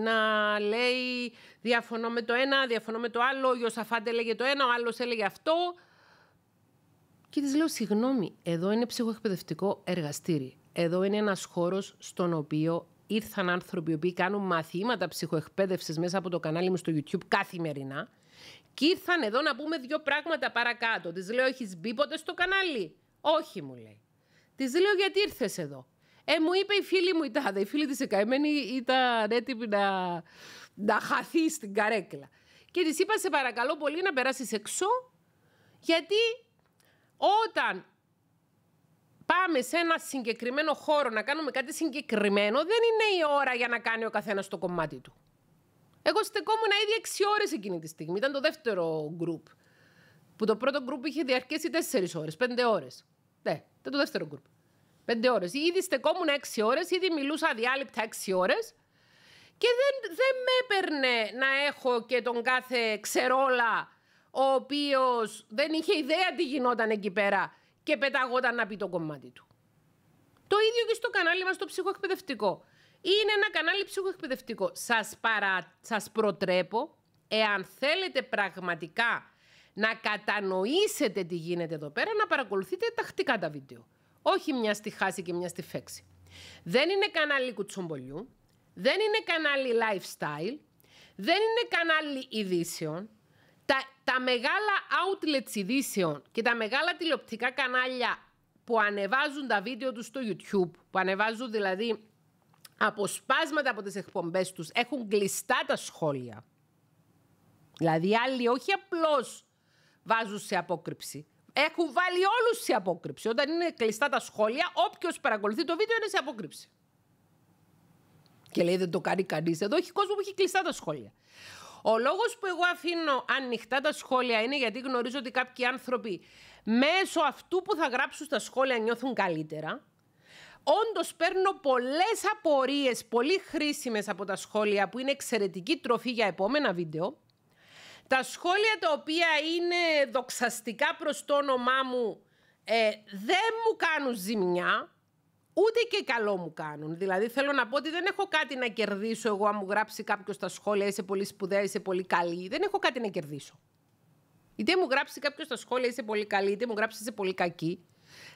να λέει διαφωνώ με το ένα, διαφωνώ με το άλλο, ο Ιωσαφάτ έλεγε το ένα, ο άλλος έλεγε αυτό. Και της λέω συγγνώμη, εδώ είναι ψυχοεκπαιδευτικό εργαστήρι. Εδώ είναι ένας χώρος στον οποίο ήρθαν άνθρωποι οποίοι κάνουν μαθήματα ψυχοεκπαίδευσης μέσα από το κανάλι μου στο YouTube καθημερινά. Και ήρθαν εδώ να πούμε δύο πράγματα παρακάτω. Της λέω: Έχεις μπει ποτέ στο κανάλι. Όχι, μου λέει. Της λέω: Γιατί ήρθες εδώ. Ε, μου είπε η φίλη μου η Τάδα. Η φίλη της εκαημένη ήταν έτοιμη να, να χαθεί στην καρέκλα. Και της είπα: Σε παρακαλώ πολύ να περάσεις εξώ, γιατί όταν πάμε σε ένα συγκεκριμένο χώρο να κάνουμε κάτι συγκεκριμένο, δεν είναι η ώρα για να κάνει ο καθένας το κομμάτι του. Εγώ στεκόμουν ήδη 6 ώρες εκείνη τη στιγμή. Ήταν το δεύτερο γκρουπ. Που το πρώτο γκρουπ είχε διαρκέσει 4 ώρες, πέντε ώρες. Ναι, ήταν το δεύτερο γκρουπ. Πέντε ώρες. Ήδη στεκόμουν έξι ώρες, ήδη μιλούσα αδιάλειπτα 6 ώρες. Και δεν, δεν με έπαιρνε να έχω και τον κάθε ξερόλα ο οποίος δεν είχε ιδέα τι γινόταν εκεί πέρα και πεταγόταν να πει το κομμάτι του. Το ίδιο και στο κανάλι μας το ψυχοεκπαιδευτικό. Είναι ένα κανάλι ψυχοεκπαιδευτικό. Σας, παρα... σας προτρέπω, εάν θέλετε πραγματικά να κατανοήσετε τι γίνεται εδώ πέρα, να παρακολουθείτε τακτικά τα βίντεο. Όχι μια στη χάση και μια στη φέξη. Δεν είναι κανάλι κουτσομπολιού, δεν είναι κανάλι lifestyle, δεν είναι κανάλι ειδήσεων, τα μεγάλα outlets ειδήσεων και τα μεγάλα τηλεοπτικά κανάλια που ανεβάζουν τα βίντεο τους στο YouTube, που ανεβάζουν δηλαδή αποσπάσματα από τις εκπομπές τους, έχουν κλειστά τα σχόλια. Δηλαδή άλλοι όχι απλώς βάζουν σε απόκρυψη. Έχουν βάλει όλους σε απόκρυψη. Όταν είναι κλειστά τα σχόλια, όποιος παρακολουθεί το βίντεο είναι σε απόκρυψη. Και λέει δεν το κάνει κανείς εδώ. Έχει κόσμο που έχει κλειστά τα σχόλια. Ο λόγος που εγώ αφήνω ανοιχτά τα σχόλια είναι γιατί γνωρίζω ότι κάποιοι άνθρωποι μέσω αυτού που θα γράψουν στα σχόλια νιώθουν καλύτερα. Όντως παίρνω πολλές απορίες πολύ χρήσιμες από τα σχόλια που είναι εξαιρετική τροφή για επόμενα βίντεο. Τα σχόλια τα οποία είναι δοξαστικά προς το όνομά μου ε, δεν μου κάνουν ζημιά, ούτε και καλό μου κάνουν. Δηλαδή θέλω να πω ότι δεν έχω κάτι να κερδίσω εγώ αν μου γράψει κάποιος στα σχόλια είσαι πολύ σπουδαία, είσαι πολύ καλή. Δεν έχω κάτι να κερδίσω. Είτε μου γράψει κάποιος στα σχόλια είσαι πολύ καλή, είτε μου γράψει είσαι πολύ κακή.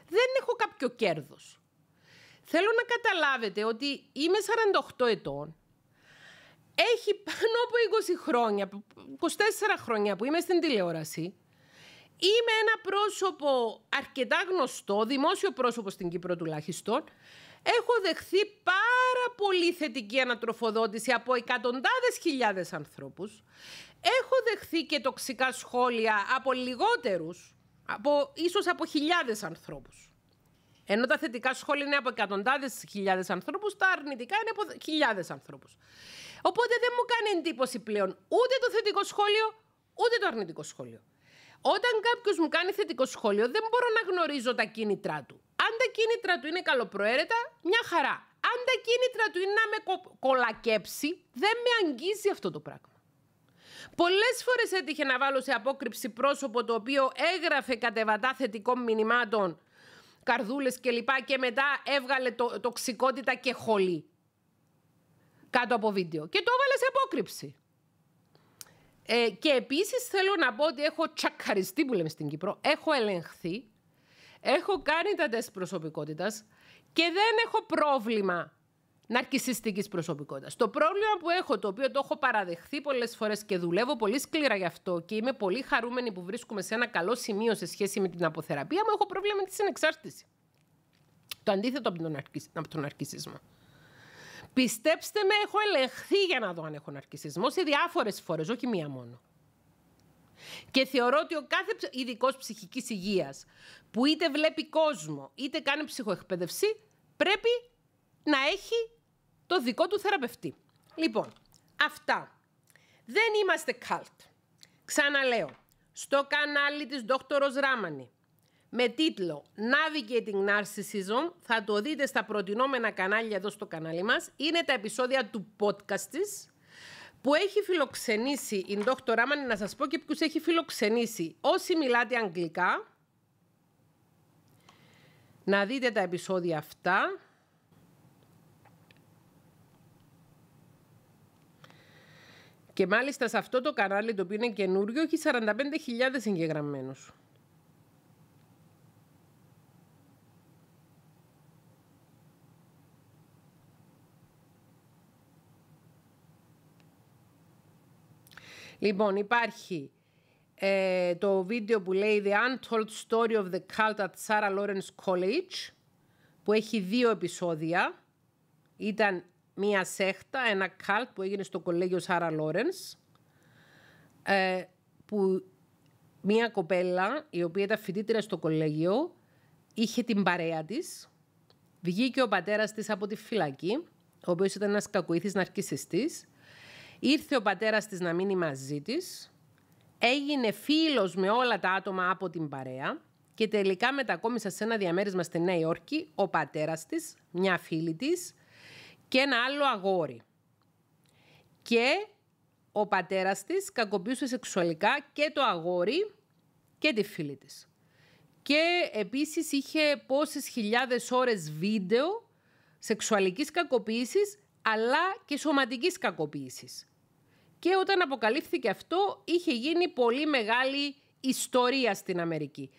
Δεν έχω κάποιο κέρδος. Θέλω να καταλάβετε ότι είμαι 48 ετών. Έχει πάνω από 20 χρόνια, 24 χρόνια που είμαι στην τηλεόραση. Είμαι ένα πρόσωπο αρκετά γνωστό, δημόσιο πρόσωπο στην Κύπρο τουλάχιστον. Έχω δεχθεί πάρα πολύ θετική ανατροφοδότηση από εκατοντάδες χιλιάδες ανθρώπους. Έχω δεχθεί και τοξικά σχόλια από λιγότερους, από, ίσως από χιλιάδες ανθρώπους. Ενώ τα θετικά σχόλια είναι από εκατοντάδες χιλιάδες ανθρώπους, τα αρνητικά είναι από χιλιάδες ανθρώπους. Οπότε δεν μου κάνει εντύπωση πλέον ούτε το θετικό σχόλιο, ούτε το αρνητικό σχόλιο. Όταν κάποιος μου κάνει θετικό σχόλιο, δεν μπορώ να γνωρίζω τα κίνητρά του. Αν τα κίνητρα του είναι καλοπροαίρετα, μια χαρά. Αν τα κίνητρα του είναι να με κολακέψει, δεν με αγγίζει αυτό το πράγμα. Πολλές φορές έτυχε να βάλω σε απόκρυψη πρόσωπο το οποίο έγραφε κατεβατά θετικών μηνυμάτων, καρδούλε κλπ. Και, μετά έβγαλε τοξικότητα και χολή κάτω από βίντεο. Και το έβαλε σε απόκρυψη. Ε, και επίσης θέλω να πω ότι έχω τσακαριστεί που λέμε στην Κύπρο, έχω ελεγχθεί, έχω κάνει τα τεστ προσωπικότητας και δεν έχω πρόβλημα ναρκισιστικής προσωπικότητας. Το πρόβλημα που έχω, το οποίο το έχω παραδεχθεί πολλές φορές και δουλεύω πολύ σκληρά γι' αυτό και είμαι πολύ χαρούμενη που βρίσκομαι σε ένα καλό σημείο σε σχέση με την αποθεραπεία μου, έχω πρόβλημα με τη συνεξάρτηση. Το αντίθετο από τον, αρκισ... Πιστέψτε με, έχω ελεγχθεί για να δω αν έχω ναρκισισμό σε διάφορες φορές, όχι μία μόνο. Και θεωρώ ότι ο κάθε ειδικός ψυχικής υγείας που είτε βλέπει κόσμο είτε κάνει ψυχοεκπαίδευση, πρέπει να έχει το δικό του θεραπευτή. Λοιπόν, αυτά. Δεν είμαστε cult. Ξαναλέω, στο κανάλι της Δόκτωρος Ράμανη, με τίτλο Navigating Narcissism, θα το δείτε στα προτινόμενα κανάλια εδώ στο κανάλι μας. Είναι τα επεισόδια του podcast της, που έχει φιλοξενήσει η Dr. Ράμανη, να σας πω και ποιους έχει φιλοξενήσει. Όσοι μιλάτε αγγλικά, να δείτε τα επεισόδια αυτά. Και μάλιστα σε αυτό το κανάλι, το οποίο είναι καινούριο, έχει 45.000 εγγεγραμμένους. Λοιπόν, υπάρχει ε, το βίντεο που λέει The Untold Story of the Cult at Sarah Lawrence College, που έχει δύο επεισόδια. Ήταν μία σέχτα, ένα cult που έγινε στο κολέγιο Σάρα Λόρενς, ε, που μία κοπέλα, η οποία ήταν φοιτήτρια στο κολέγιο, είχε την παρέα της, βγήκε ο πατέρας της από τη φυλακή, ο οποίος ήταν ένας κακοήθης ναρκισιστής, Ήρθε ο πατέρας της να μείνει μαζί της, έγινε φίλος με όλα τα άτομα από την παρέα και τελικά μετακόμισε σε ένα διαμέρισμα στη Νέα Υόρκη ο πατέρας της, μια φίλη της και ένα άλλο αγόρι. Και ο πατέρας της κακοποιούσε σεξουαλικά και το αγόρι και τη φίλη της. Και επίσης είχε πόσες χιλιάδες ώρες βίντεο σεξουαλικής κακοποίησης αλλά και σωματικής κακοποίησης. Και όταν αποκαλύφθηκε αυτό, είχε γίνει πολύ μεγάλη ιστορία στην Αμερική.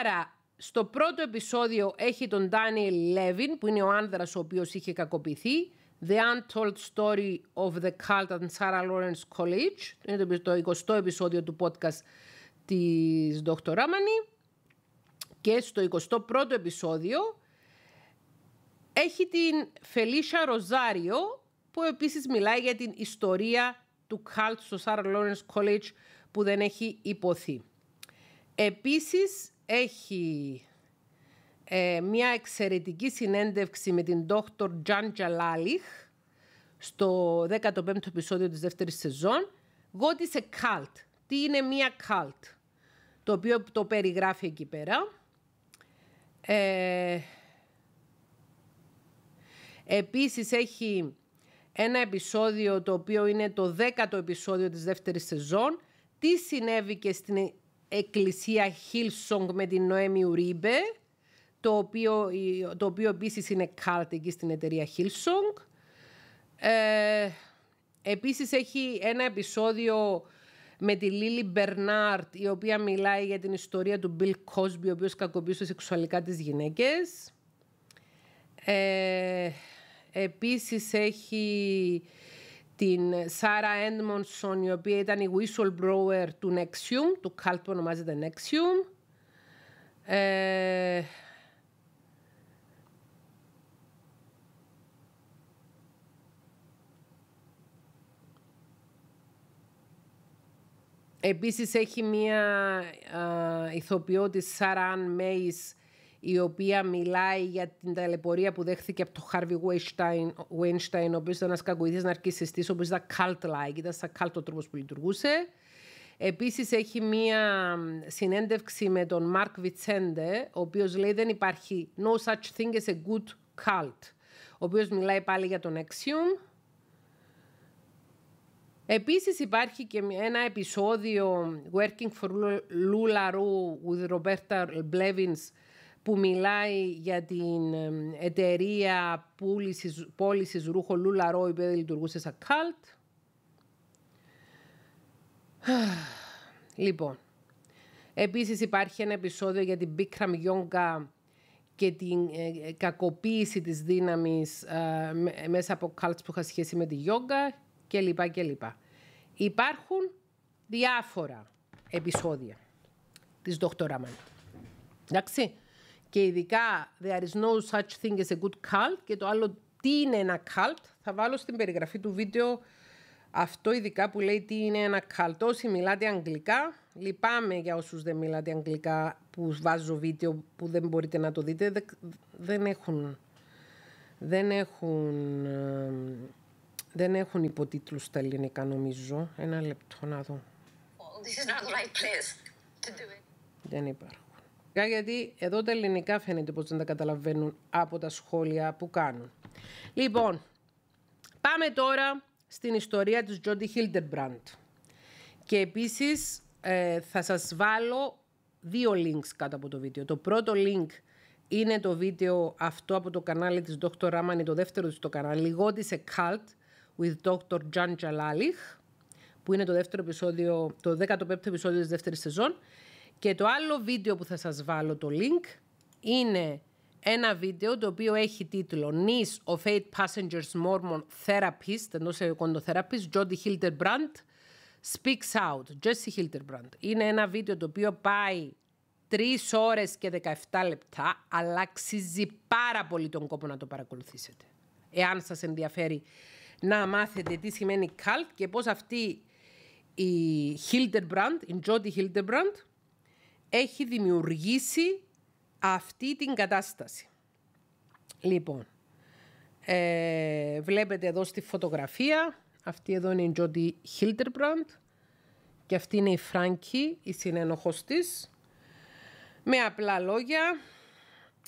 Άρα, στο πρώτο επεισόδιο έχει τον Ντάνιελ Λέβιν, που είναι ο άνδρας ο οποίος είχε κακοποιηθεί. The Untold Story of the Cult and Sarah Lawrence College. Είναι το 20ο επεισόδιο του podcast της Dr. Ramani. Και στο 21ο επεισόδιο έχει την Φελίσια Ροζάριο, που επίσης μιλάει για την ιστορία του καλτ στο Sarah Lawrence College που δεν έχει υποθεί. Επίσης έχει ε, μια εξαιρετική συνέντευξη με την Dr. Τζαν Τζαλάλιχ στο 15ο επεισόδιο της δεύτερης σεζόν. What is a cult? Τι είναι μια cult? Το οποίο το περιγράφει εκεί πέρα. Ε, επίσης έχει ένα επεισόδιο το οποίο είναι το δέκατο επεισόδιο της δεύτερης σεζόν. Τι συνέβη και στην εκκλησία Hillsong με την Νοέμι Ουρίμπε, το οποίο, το οποίο επίσης είναι cult στην εταιρεία Hillsong. Ε, επίσης έχει ένα επεισόδιο με τη Λίλι Μπερνάρτ, η οποία μιλάει για την ιστορία του Bill Cosby, ο οποίος κακοποιούσε σεξουαλικά τις γυναίκες. Ε, Επίσης έχει την Σάρα Έντμονσον, η οποία ήταν η whistleblower του Nexium, του cult που ονομάζεται Nexium. Ε... Επίσης έχει μία ηθοποιότηση, ηθοποιό Σάρα Αν Μέης, η οποία μιλάει για την ταλαιπωρία που δέχθηκε από τον Χάρβι Weinstein, ο οποίος ήταν ένας κακοηθής ναρκιστή, ο οποίος ήταν cult-like, ήταν σαν cult ο τρόπος που λειτουργούσε. Επίσης έχει μία συνέντευξη με τον Μαρκ Βιτσέντε, ο οποίος λέει δεν υπάρχει no such thing as a good cult. Ο οποίος μιλάει πάλι για τον Axiom. Επίσης υπάρχει και ένα επεισόδιο Working for Lula Roo with Roberta Blevins που μιλάει για την εταιρεία πώληση πώλησης ρούχο Λούλα η οποία λειτουργούσε σαν καλτ. Λοιπόν, επίσης υπάρχει ένα επεισόδιο για την Bikram Yoga και την ε, ε, κακοποίηση της δύναμης ε, μέσα από καλτς που είχα σχέση με τη γιόγκα κλπ. λοιπά. Υπάρχουν διάφορα επεισόδια της Δόκτωρα Μαν. Εντάξει και ειδικά there is no such thing as a good cult και το άλλο τι είναι ένα cult θα βάλω στην περιγραφή του βίντεο αυτό ειδικά που λέει τι είναι ένα cult. Όσοι μιλάτε αγγλικά, λυπάμαι για όσους δεν μιλάτε αγγλικά που βάζω βίντεο που δεν μπορείτε να το δείτε. Δεν έχουν, δεν έχουν, ε, δεν έχουν υποτίτλους στα ελληνικά νομίζω. Ένα λεπτό να δω. Δεν υπάρχουν γιατί εδώ τα ελληνικά φαίνεται πως δεν τα καταλαβαίνουν από τα σχόλια που κάνουν. Λοιπόν, πάμε τώρα στην ιστορία της Τζόντι Χίλτερμπραντ. Και επίσης ε, θα σας βάλω δύο links κάτω από το βίντεο. Το πρώτο link είναι το βίντεο αυτό από το κανάλι της Dr. Ράμανη, το δεύτερο της το κανάλι, λιγότησε Cult with Dr. Jan Τζαλάλιχ», που είναι το δεύτερο επεισόδιο, το 15ο επεισόδιο της δεύτερης σεζόν. Και το άλλο βίντεο που θα σας βάλω το link είναι ένα βίντεο το οποίο έχει τίτλο «Knees of Eight Passengers Mormon Therapist, εντός σε κοντοθεραπής, Jody Hilderbrand Speaks Out, Jesse Hilderbrand». Είναι ένα βίντεο το οποίο πάει 3 ώρες και 17 λεπτά, αλλά αξίζει πάρα πολύ τον κόπο να το παρακολουθήσετε. Εάν σας ενδιαφέρει να μάθετε τι σημαίνει cult και πώς αυτή η η Jody Hilderbrand» έχει δημιουργήσει αυτή την κατάσταση. Λοιπόν, ε, βλέπετε εδώ στη φωτογραφία, αυτή εδώ είναι η Τζόντι Χίλτερμπραντ και αυτή είναι η Φράγκη, η συνένοχος της. Με απλά λόγια,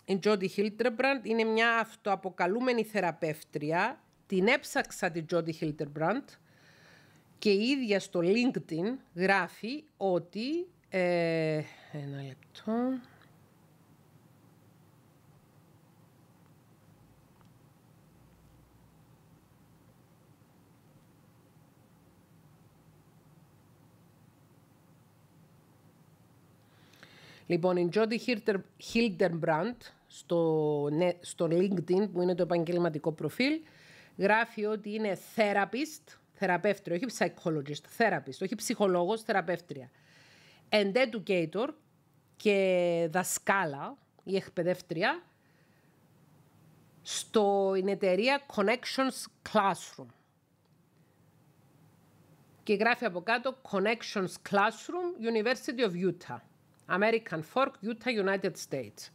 η Τζόντι Χίλτερμπραντ είναι μια αυτοαποκαλούμενη θεραπεύτρια. Την έψαξα την Τζόντι Χίλτερμπραντ και η ίδια στο LinkedIn γράφει ότι... Ε, ένα λεπτό. Λοιπόν, η Τζόντι Χίλτερμπραντ στο, στο LinkedIn, που είναι το επαγγελματικό προφίλ, γράφει ότι είναι therapist, θεραπεύτρια, όχι psychologist, therapist, όχι ψυχολόγος, θεραπεύτρια and educator και δασκάλα ή εκπαιδεύτρια στο εταιρεία Connections Classroom. Και γράφει από κάτω Connections Classroom, University of Utah. American Fork, Utah, United States.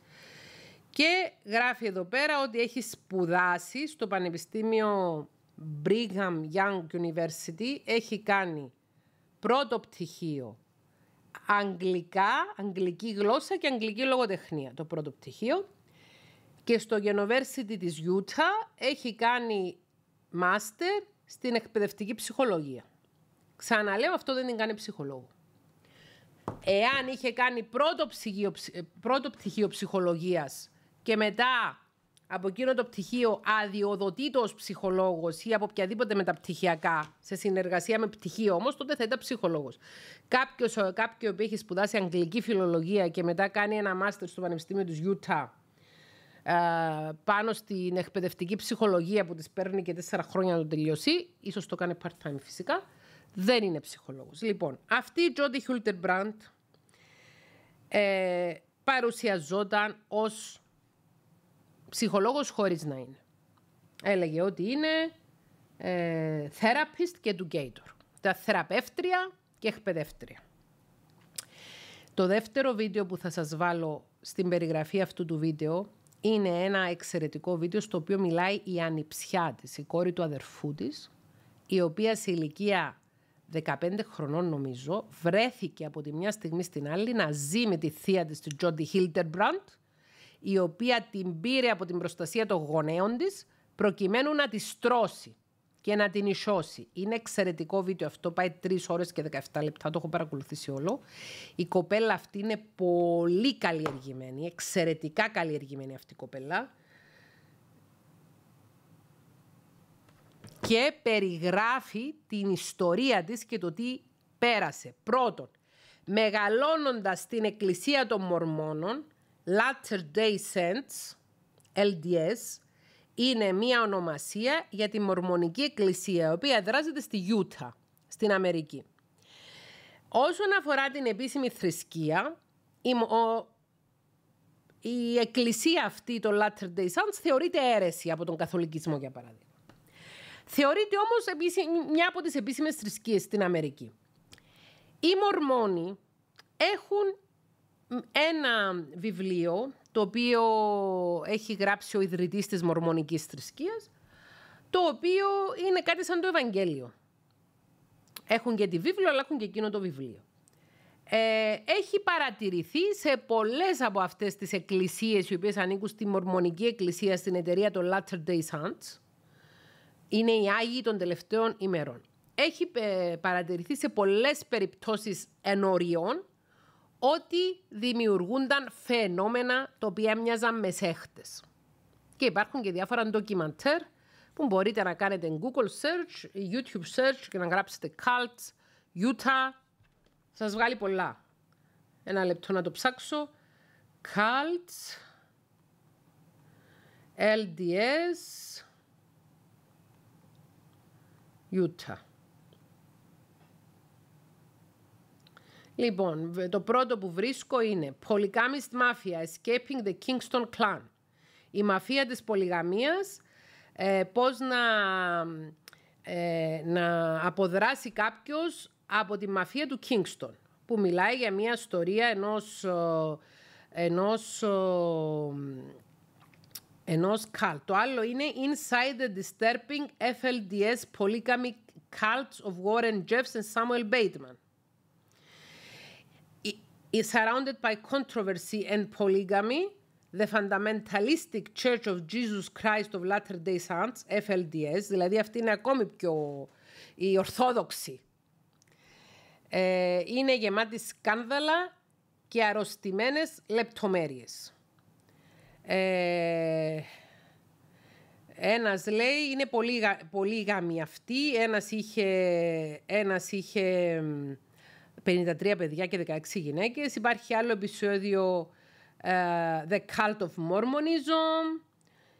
Και γράφει εδώ πέρα ότι έχει σπουδάσει στο Πανεπιστήμιο Brigham Young University. Έχει κάνει πρώτο πτυχίο αγγλικά, αγγλική γλώσσα και αγγλική λογοτεχνία, το πρώτο πτυχίο. Και στο University της Utah έχει κάνει μάστερ στην εκπαιδευτική ψυχολογία. Ξαναλέω, αυτό δεν την κάνει ψυχολόγο. Εάν είχε κάνει πρώτο, ψυχιο, ε, πρώτο πτυχίο ψυχολογίας και μετά από εκείνο το πτυχίο αδειοδοτείται ψυχολόγος ή από οποιαδήποτε μεταπτυχιακά, σε συνεργασία με πτυχίο όμως, τότε θα ήταν ψυχολόγος. Κάποιος που έχει σπουδάσει αγγλική φιλολογία και μετά κάνει ένα μάστερ στο Πανεπιστήμιο του Utah ε, πάνω στην εκπαιδευτική ψυχολογία που της παίρνει και τέσσερα χρόνια να το τελειώσει, ίσως το κάνει part-time φυσικά, δεν είναι ψυχολόγος. Λοιπόν, αυτή η Τζόντι Χιούλτερ Μπραντ παρουσιαζόταν ως ψυχολόγος χωρίς να είναι. Έλεγε ότι είναι ε, therapist και educator. Τα θεραπεύτρια και εκπαιδεύτρια. Το δεύτερο βίντεο που θα σας βάλω στην περιγραφή αυτού του βίντεο είναι ένα εξαιρετικό βίντεο στο οποίο μιλάει η ανιψιά της, η κόρη του αδερφού της, η οποία σε ηλικία 15 χρονών νομίζω βρέθηκε από τη μια στιγμή στην άλλη να ζει με τη θεία της, την Τζόντι η οποία την πήρε από την προστασία των γονέων της προκειμένου να τη στρώσει και να την ισώσει. Είναι εξαιρετικό βίντεο αυτό, πάει 3 ώρες και 17 λεπτά, το έχω παρακολουθήσει όλο. Η κοπέλα αυτή είναι πολύ καλλιεργημένη, εξαιρετικά καλλιεργημένη αυτή η κοπέλα. Και περιγράφει την ιστορία της και το τι πέρασε. Πρώτον, μεγαλώνοντας την εκκλησία των Μορμόνων, Latter Day Saints, LDS, είναι μια ονομασία για τη Μορμονική Εκκλησία, η οποία δράζεται στη Γιούτα, στην Αμερική. Όσον αφορά την επίσημη θρησκεία, η, η εκκλησία αυτή, το Latter Day Saints, θεωρείται αίρεση από τον καθολικισμό, για παράδειγμα. Θεωρείται όμως μια από τις επίσημες θρησκείες στην Αμερική. Οι Μορμόνοι έχουν ένα βιβλίο το οποίο έχει γράψει ο ιδρυτής της μορμονικής θρησκείας, το οποίο είναι κάτι σαν το Ευαγγέλιο. Έχουν και τη βίβλο, αλλά έχουν και εκείνο το βιβλίο. Ε, έχει παρατηρηθεί σε πολλές από αυτές τις εκκλησίες οι οποίες ανήκουν στη Μορμονική Εκκλησία στην εταιρεία των Latter Day Saints είναι οι Άγιοι των τελευταίων ημερών. Έχει ε, παρατηρηθεί σε πολλές περιπτώσεις ενωριών, ότι δημιουργούνταν φαινόμενα τα οποία μοιάζαν με Και υπάρχουν και διάφορα ντοκιμαντέρ που μπορείτε να κάνετε Google search, YouTube search και να γράψετε cults, Utah. Σας βγάλει πολλά. Ένα λεπτό να το ψάξω. Cults, LDS, Utah. Λοιπόν, το πρώτο που βρίσκω είναι «Polygamist Mafia Escaping the Kingston Clan». Η μαφία της πολυγαμίας, ε, πώς να, ε, να αποδράσει κάποιος από τη μαφία του Kingston, που μιλάει για μια ιστορία ενός, ε, ενός, ε, ενός cult. Το άλλο είναι «Inside the Disturbing FLDS Polygamic Cults of Warren Jeffs and Samuel Bateman» is surrounded by controversy and polygamy, the Fundamentalistic Church of Jesus Christ of Latter-day Saints, FLDS, δηλαδή αυτή είναι ακόμη πιο η Ορθόδοξη. Ε, είναι γεμάτη σκάνδαλα και αρρωστημένες λεπτομέρειες. Ε, ένας λέει, είναι πολύ, πολύ γάμοι αυτοί, ένας είχε, ένας είχε 53 παιδιά και 16 γυναίκες. Υπάρχει άλλο επεισόδιο ε, The Cult of Mormonism.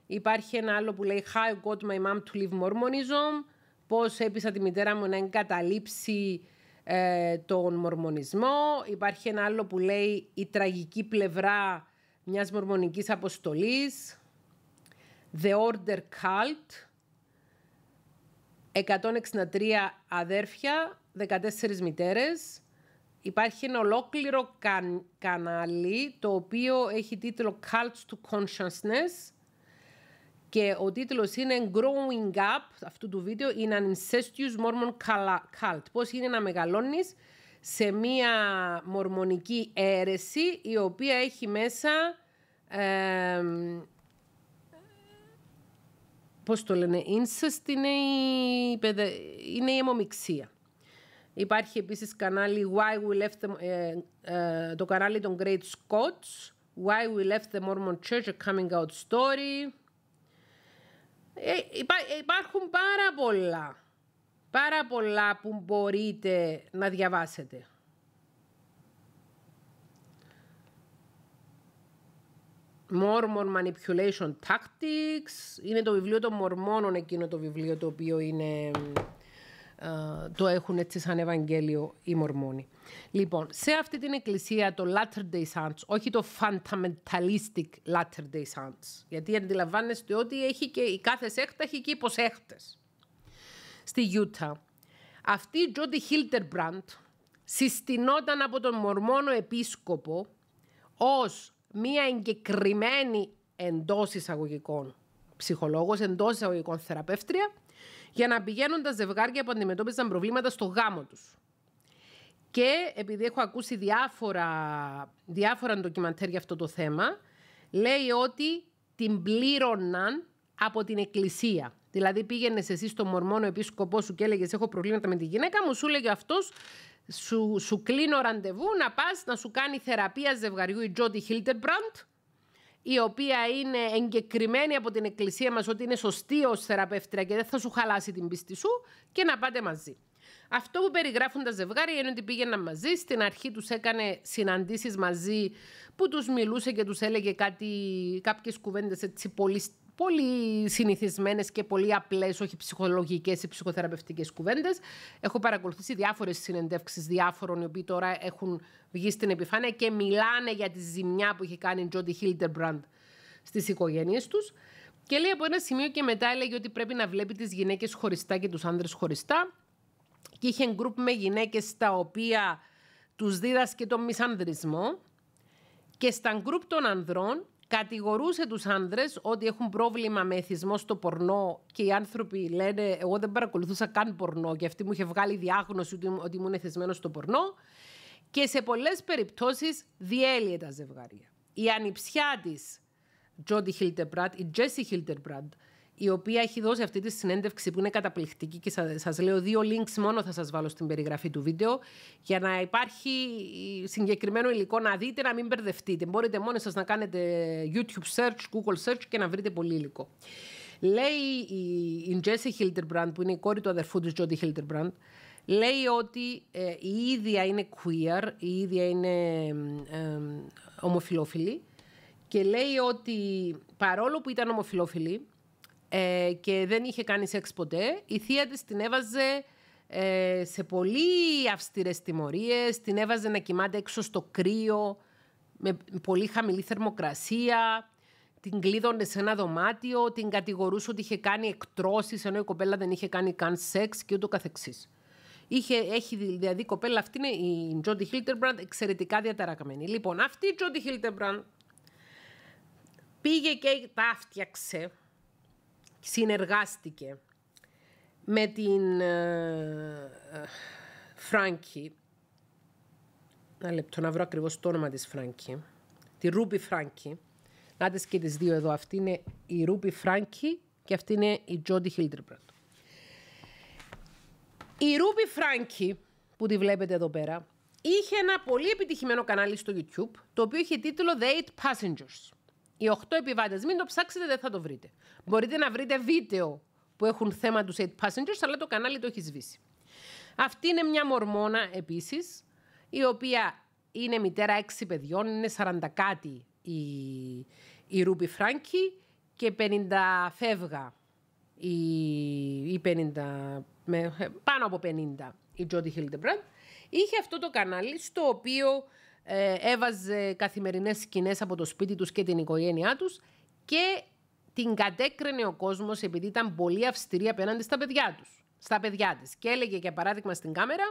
Υπάρχει ένα άλλο που λέει How I got my mom to leave Mormonism. Πώς έπεισα τη μητέρα μου να εγκαταλείψει uh, τον μορμονισμό. Υπάρχει ένα άλλο που λέει η τραγική πλευρά μιας μορμονικής αποστολής. The Order Cult. 163 αδέρφια, 14 μητέρες. Υπάρχει ένα ολόκληρο κανάλι το οποίο έχει τίτλο Cults to Consciousness και ο τίτλος είναι Growing Up αυτού του βίντεο in an incestuous Mormon cult. Πώς είναι να μεγαλώνεις σε μία μορμονική αίρεση η οποία έχει μέσα... Ε, πώς το λένε, incest είναι η, είναι η αιμομιξία. Υπάρχει επίσης κανάλι Why We Left the, ε, ε, το κανάλι των Great Scots, Why We Left the Mormon Church, A Coming Out Story. Ε, υπάρχουν πάρα πολλά, πάρα πολλά που μπορείτε να διαβάσετε. Mormon Manipulation Tactics, είναι το βιβλίο των Μορμόνων εκείνο το βιβλίο το οποίο είναι ε, το έχουν έτσι σαν Ευαγγέλιο οι Μορμόνοι. Λοιπόν, σε αυτή την εκκλησία το Latter Day Saints, όχι το Fundamentalistic Latter Day Saints, γιατί αντιλαμβάνεστε ότι έχει και η κάθε σέχτα έχει και υποσέχτες Στη Γιούτα, αυτή η Τζόντι Χίλτερμπραντ συστηνόταν από τον Μορμόνο Επίσκοπο ως μία εγκεκριμένη εντός εισαγωγικών ψυχολόγος, εντός εισαγωγικών θεραπεύτρια, για να πηγαίνουν τα ζευγάρια που αντιμετώπιζαν προβλήματα στο γάμο τους. Και επειδή έχω ακούσει διάφορα, διάφορα ντοκιμαντέρ για αυτό το θέμα, λέει ότι την πλήρωναν από την εκκλησία. Δηλαδή πήγαινες εσύ στο μορμόνο επίσκοπό σου και έλεγες: Έχω προβλήματα με τη γυναίκα μου, σου έλεγε αυτός, σου, σου κλείνω ραντεβού να πας να σου κάνει θεραπεία ζευγαριού η Τζόντι Χίλτερμπραντ η οποία είναι εγκεκριμένη από την εκκλησία μας ότι είναι σωστή ως θεραπεύτρια και δεν θα σου χαλάσει την πίστη σου και να πάτε μαζί. Αυτό που περιγράφουν τα ζευγάρια είναι ότι πήγαιναν μαζί. Στην αρχή τους έκανε συναντήσεις μαζί που τους μιλούσε και τους έλεγε κάτι, κάποιες κουβέντες έτσι πολύ πολύ συνηθισμένες και πολύ απλές, όχι ψυχολογικές ή ψυχοθεραπευτικές κουβέντες. Έχω παρακολουθήσει διάφορες συνεντεύξεις διάφορων οι οποίοι τώρα έχουν βγει στην επιφάνεια και μιλάνε για τη ζημιά που έχει κάνει η Τζόντι Χίλτερμπραντ στις οικογένειες τους. Και λέει από ένα σημείο και μετά έλεγε ότι πρέπει να βλέπει τις γυναίκες χωριστά και τους άνδρες χωριστά. Και είχε γκρουπ με γυναίκες τα οποία τους δίδασκε τον μισανδρισμό. Και στα γκρουπ των ανδρών κατηγορούσε τους άνδρες ότι έχουν πρόβλημα με εθισμό στο πορνό και οι άνθρωποι λένε εγώ δεν παρακολουθούσα καν πορνό και αυτή μου είχε βγάλει διάγνωση ότι ήμουν εθισμένος στο πορνό και σε πολλές περιπτώσεις διέλυε τα ζευγάρια. Η ανιψιά της Τζόντι Χίλτερμπραντ, η Τζέσι Χίλτερμπραντ, η οποία έχει δώσει αυτή τη συνέντευξη που είναι καταπληκτική και σας, λέω δύο links μόνο θα σας βάλω στην περιγραφή του βίντεο για να υπάρχει συγκεκριμένο υλικό να δείτε, να μην μπερδευτείτε. Μπορείτε μόνοι σας να κάνετε YouTube search, Google search και να βρείτε πολύ υλικό. Λέει η Jesse Hilderbrand, που είναι η κόρη του αδερφού της Jody Hilderbrand, λέει ότι ε, η ίδια είναι queer, η ίδια είναι ε, ομοφιλόφιλη και λέει ότι παρόλο που ήταν ομοφιλόφιλη, ε, και δεν είχε κάνει σεξ ποτέ, η θεία της την έβαζε ε, σε πολύ αυστηρές τιμωρίες, την έβαζε να κοιμάται έξω στο κρύο, με πολύ χαμηλή θερμοκρασία, την κλείδωνε σε ένα δωμάτιο, την κατηγορούσε ότι είχε κάνει εκτρώσεις ενώ η κοπέλα δεν είχε κάνει καν σεξ και ούτω καθεξής. Είχε, έχει δηλαδή η κοπέλα αυτή η Τζόντι Χίλτερμπραντ εξαιρετικά διαταραγμένη. Λοιπόν, αυτή η Τζόντι Χίλτερμπραντ πήγε και τα έφτιαξε συνεργάστηκε με την ε, ε, Φράγκη. ένα λεπτό να βρω ακριβώς το όνομα της Φράνκη, τη Ρούπι Φράνκη, να τις και τις δύο εδώ, αυτή είναι η Ρούπι Φράνκη και αυτή είναι η Τζόντι Χίλτριπραντ. Η Ρούπι Φράνκη, που τη βλέπετε εδώ πέρα, είχε ένα πολύ επιτυχημένο κανάλι στο YouTube, το οποίο είχε τίτλο The Eight Passengers. Οι 8 επιβάτες, μην το ψάξετε, δεν θα το βρείτε. Μπορείτε να βρείτε βίντεο που έχουν θέμα τους 8 passengers, αλλά το κανάλι το έχει σβήσει. Αυτή είναι μια μορμόνα επίσης, η οποία είναι μητέρα 6 παιδιών, είναι 40 κάτι η, η Ρούπι Φράγκη και 50 φεύγα η, η 50, με, πάνω από 50 η Τζόντι Χίλτεμπραντ. Είχε αυτό το κανάλι στο οποίο ε, έβαζε καθημερινές σκηνές από το σπίτι τους και την οικογένειά τους και την κατέκρινε ο κόσμος επειδή ήταν πολύ αυστηρή απέναντι στα παιδιά τους. Στα παιδιά της. Και έλεγε για παράδειγμα στην κάμερα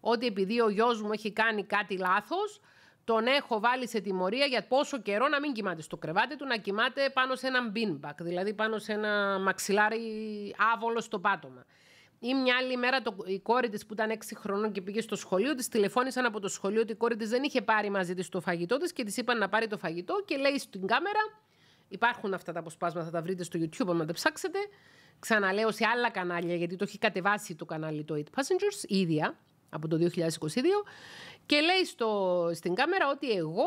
ότι επειδή ο γιος μου έχει κάνει κάτι λάθος, τον έχω βάλει σε τιμωρία για πόσο καιρό να μην κοιμάται στο κρεβάτι του, να κοιμάται πάνω σε έναν beanbag, δηλαδή πάνω σε ένα μαξιλάρι άβολο στο πάτωμα. Ή μια άλλη μέρα το, η κόρη τη που ήταν 6 χρονών και πήγε στο σχολείο, της τηλεφώνησαν από το σχολείο ότι η κόρη τη δεν είχε πάρει μαζί της το φαγητό της και της είπαν να πάρει το φαγητό και λέει στην κάμερα. Υπάρχουν αυτά τα αποσπάσματα, θα τα βρείτε στο YouTube αν τα ψάξετε. Ξαναλέω σε άλλα κανάλια, γιατί το έχει κατεβάσει το κανάλι το Eat Passengers, η ίδια, από το 2022. Και λέει στο, στην κάμερα ότι εγώ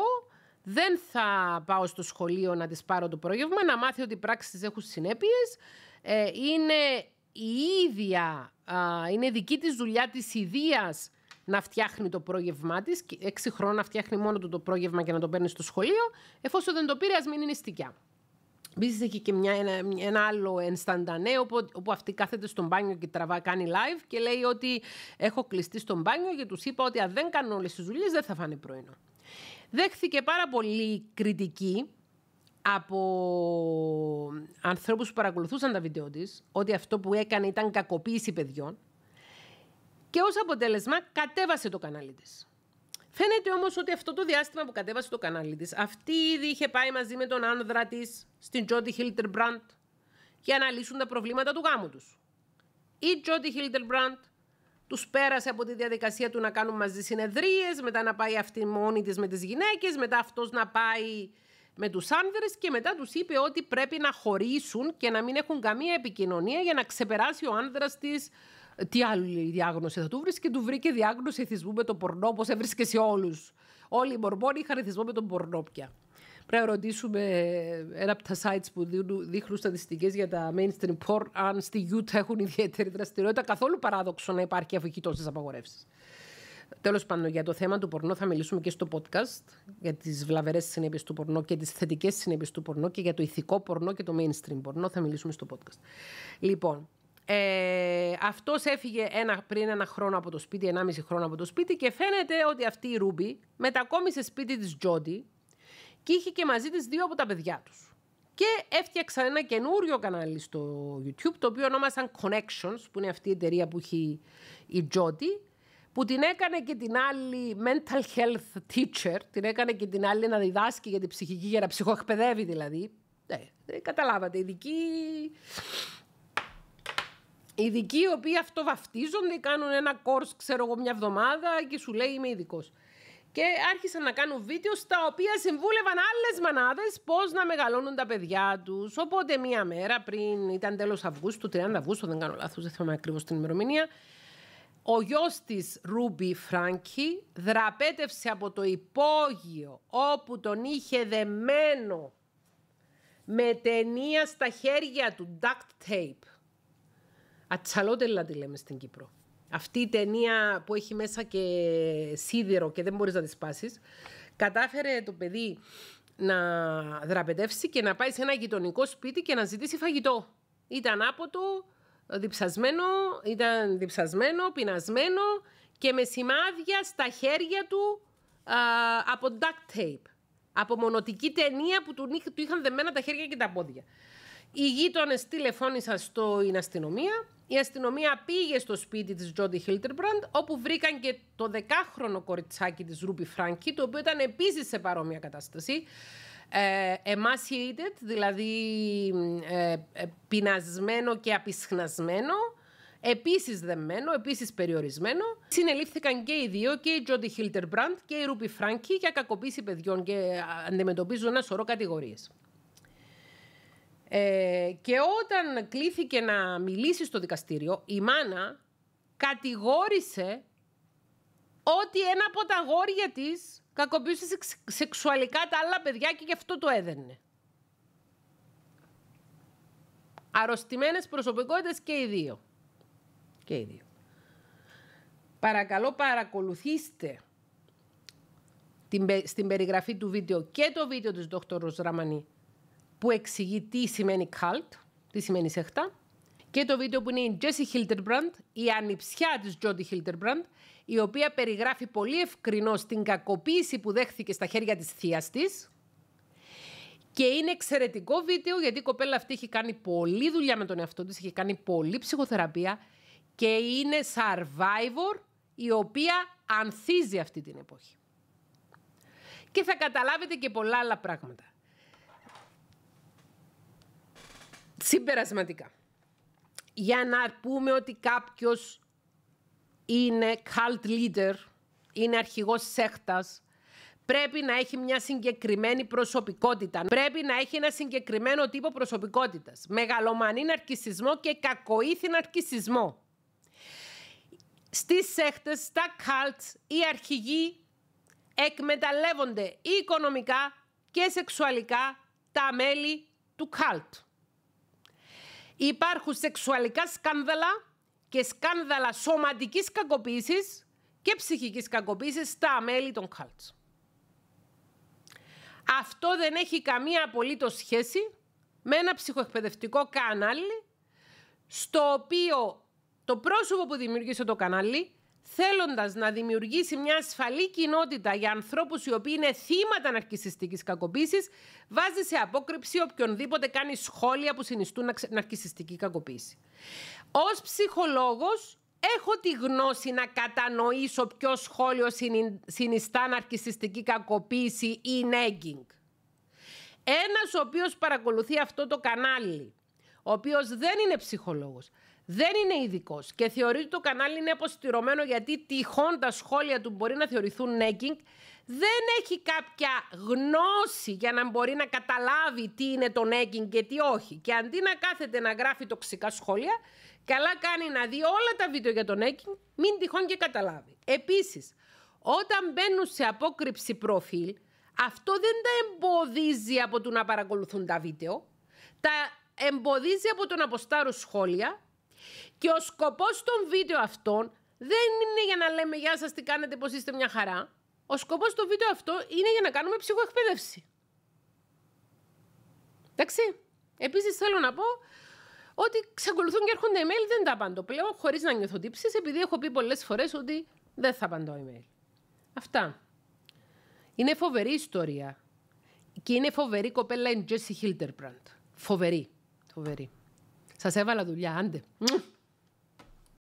δεν θα πάω στο σχολείο να της πάρω το πρόγευμα, να μάθει ότι οι πράξεις έχουν συνέπειες. Ε, είναι η ίδια α, είναι δική της δουλειά της ιδίας να φτιάχνει το πρόγευμά της. Έξι χρόνια φτιάχνει μόνο του το πρόγευμα και να το παίρνει στο σχολείο. Εφόσον δεν το πήρε, ας μην είναι στικιά. Επίσης έχει και μια, ένα, ένα άλλο ενσταντανέ όπου, αυτή κάθεται στον μπάνιο και τραβά, κάνει live και λέει ότι έχω κλειστεί στον μπάνιο και τους είπα ότι αν δεν κάνω όλες τις δουλειές δεν θα φάνε πρωινό. Δέχθηκε πάρα πολύ κριτική από ανθρώπους που παρακολουθούσαν τα βίντεο της ότι αυτό που έκανε ήταν κακοποίηση παιδιών και ως αποτέλεσμα κατέβασε το κανάλι της. Φαίνεται όμως ότι αυτό το διάστημα που κατέβασε το κανάλι της αυτή ήδη είχε πάει μαζί με τον άνδρα της στην Τζόντι Μπραντ... για να λύσουν τα προβλήματα του γάμου τους. Η Τζόντι Μπραντ τους πέρασε από τη διαδικασία του να κάνουν μαζί συνεδρίες, μετά να πάει αυτή μόνη της με τις γυναίκες, μετά αυτός να πάει με τους άνδρες και μετά τους είπε ότι πρέπει να χωρίσουν και να μην έχουν καμία επικοινωνία για να ξεπεράσει ο άνδρας της τι άλλη διάγνωση θα του βρει και του βρήκε διάγνωση εθισμού με τον πορνό, όπω έβρισκε σε όλους. Όλοι οι Μορμόνοι είχαν εθισμό με τον πορνό πια. Πρέπει να ρωτήσουμε ε, ένα από τα sites που δείχνουν στατιστικές για τα mainstream porn, αν στη Utah έχουν ιδιαίτερη δραστηριότητα. Καθόλου παράδοξο να υπάρχει αφού έχει τόσες απαγορεύσεις. Τέλος πάντων, για το θέμα του πορνό θα μιλήσουμε και στο podcast για τις βλαβερές συνέπειες του πορνό και τις θετικές συνέπειες του πορνό και για το ηθικό πορνό και το mainstream πορνό θα μιλήσουμε στο podcast. Λοιπόν, ε, αυτός έφυγε ένα, πριν ένα χρόνο από το σπίτι, μισή χρόνο από το σπίτι και φαίνεται ότι αυτή η Ρούμπι μετακόμισε σπίτι της Τζόντι και είχε και μαζί της δύο από τα παιδιά τους. Και έφτιαξαν ένα καινούριο κανάλι στο YouTube, το οποίο ονόμασαν Connections, που είναι αυτή η εταιρεία που έχει η Τζόντι, που την έκανε και την άλλη mental health teacher, την έκανε και την άλλη να διδάσκει για την ψυχική, για να ψυχοεκπαιδεύει δηλαδή. Ναι, ε, καταλάβατε, ειδικοί... Ειδικοί οι οποίοι αυτοβαφτίζονται... κάνουν ένα course, ξέρω εγώ, μια εβδομάδα και σου λέει είμαι ειδικός. Και άρχισαν να κάνουν βίντεο στα οποία συμβούλευαν άλλες μανάδες πώς να μεγαλώνουν τα παιδιά τους. Οπότε μία μέρα πριν, ήταν τέλος Αυγούστου, 30 Αυγούστου, δεν κάνω λάθος, δεν θυμάμαι ακριβώς την ημερομηνία, ο γιος της Ρούμπι Φράνκι δραπέτευσε από το υπόγειο όπου τον είχε δεμένο με ταινία στα χέρια του, duct tape. Ατσαλότελα τη λέμε στην Κύπρο. Αυτή η ταινία που έχει μέσα και σίδερο και δεν μπορείς να τη σπάσεις, κατάφερε το παιδί να δραπετεύσει και να πάει σε ένα γειτονικό σπίτι και να ζητήσει φαγητό. Ήταν άποτο, διψασμένο, ήταν διψασμένο, πεινασμένο και με σημάδια στα χέρια του α, από duct tape. Από μονοτική ταινία που του, είχαν δεμένα τα χέρια και τα πόδια. Οι γείτονες τηλεφώνησαν στην αστυνομία. Η αστυνομία πήγε στο σπίτι της Τζόντι Χίλτερμπραντ, όπου βρήκαν και το δεκάχρονο κοριτσάκι της Ρούπι Φράνκι, το οποίο ήταν επίσης σε παρόμοια κατάσταση ε, emaciated, δηλαδή ε, ε, πεινασμένο και απεισχνασμένο... Επίσης δεμένο, επίσης περιορισμένο. Συνελήφθηκαν και οι δύο, και η Τζόντι Χίλτερμπραντ και η Ρούπι Φράγκη... για κακοποίηση παιδιών και ε, αντιμετωπίζουν ένα σωρό κατηγορίες. Ε, και όταν κλήθηκε να μιλήσει στο δικαστήριο, η μάνα κατηγόρησε ότι ένα από τα γόρια της κακοποιούσε σεξουαλικά τα άλλα παιδιά και γι' αυτό το έδαινε. Αρρωστημένες προσωπικότητες και οι δύο. Και οι δύο. Παρακαλώ παρακολουθήστε την, στην περιγραφή του βίντεο και το βίντεο της Δόκτωρος Ραμανή που εξηγεί τι σημαίνει cult, τι σημαίνει σεχτά και το βίντεο που είναι η Τζέσσι Χίλτερμπραντ, η ανιψιά της Jody Hilderbrand η οποία περιγράφει πολύ ευκρινώς την κακοποίηση που δέχθηκε στα χέρια της θείας της. Και είναι εξαιρετικό βίντεο γιατί η κοπέλα αυτή έχει κάνει πολλή δουλειά με τον εαυτό της, έχει κάνει πολλή ψυχοθεραπεία και είναι survivor η οποία ανθίζει αυτή την εποχή. Και θα καταλάβετε και πολλά άλλα πράγματα. Συμπερασματικά. Για να πούμε ότι κάποιος είναι cult leader, είναι αρχηγός σέχτας, πρέπει να έχει μια συγκεκριμένη προσωπικότητα. Πρέπει να έχει ένα συγκεκριμένο τύπο προσωπικότητας. Μεγαλομανή ναρκισισμό και κακοήθη ναρκισισμό. Στις σέχτες, στα cults, οι αρχηγοί εκμεταλλεύονται οικονομικά και σεξουαλικά τα μέλη του cult. Υπάρχουν σεξουαλικά σκάνδαλα και σκάνδαλα σωματικής κακοποίησης και ψυχικής κακοποίησης στα μέλη των cults. Αυτό δεν έχει καμία απολύτως σχέση με ένα ψυχοεκπαιδευτικό κανάλι στο οποίο το πρόσωπο που δημιούργησε το κανάλι θέλοντας να δημιουργήσει μια ασφαλή κοινότητα για ανθρώπους οι οποίοι είναι θύματα ναρκιστική κακοποίησης, βάζει σε απόκρυψη οποιονδήποτε κάνει σχόλια που συνιστούν ναρκιστική κακοποίηση. Ως ψυχολόγος, έχω τη γνώση να κατανοήσω ποιο σχόλιο συνιστά ναρκιστική κακοποίηση ή nagging. Ένας ο οποίος παρακολουθεί αυτό το κανάλι, ο οποίος δεν είναι ψυχολόγος, δεν είναι ειδικός και θεωρεί ότι το κανάλι είναι αποστηρωμένο γιατί τυχόν τα σχόλια του μπορεί να θεωρηθούν νέκινγκ, δεν έχει κάποια γνώση για να μπορεί να καταλάβει τι είναι το νέκινγκ και τι όχι. Και αντί να κάθεται να γράφει τοξικά σχόλια, καλά κάνει να δει όλα τα βίντεο για το νέκινγκ, μην τυχόν και καταλάβει. Επίσης, όταν μπαίνουν σε απόκρυψη προφίλ, αυτό δεν τα εμποδίζει από το να παρακολουθούν τα βίντεο, τα εμποδίζει από το να αποστάρουν σχόλια και ο σκοπός των βίντεο αυτών δεν είναι για να λέμε «Γεια σας, τι κάνετε, πώς είστε μια χαρά». Ο σκοπός των βίντεο αυτό είναι για να κάνουμε ψυχοεκπαίδευση. Εντάξει. Επίσης θέλω να πω ότι ξεκολουθούν και έρχονται email, δεν τα απαντώ πλέον, χωρίς να νιώθω τύψεις, επειδή έχω πει πολλές φορές ότι δεν θα απαντώ email. Αυτά. Είναι φοβερή ιστορία. Και είναι φοβερή κοπέλα η Τζέσι Hilderbrand. Φοβερή. Φοβερή. Σα έβαλα δουλειά, άντε.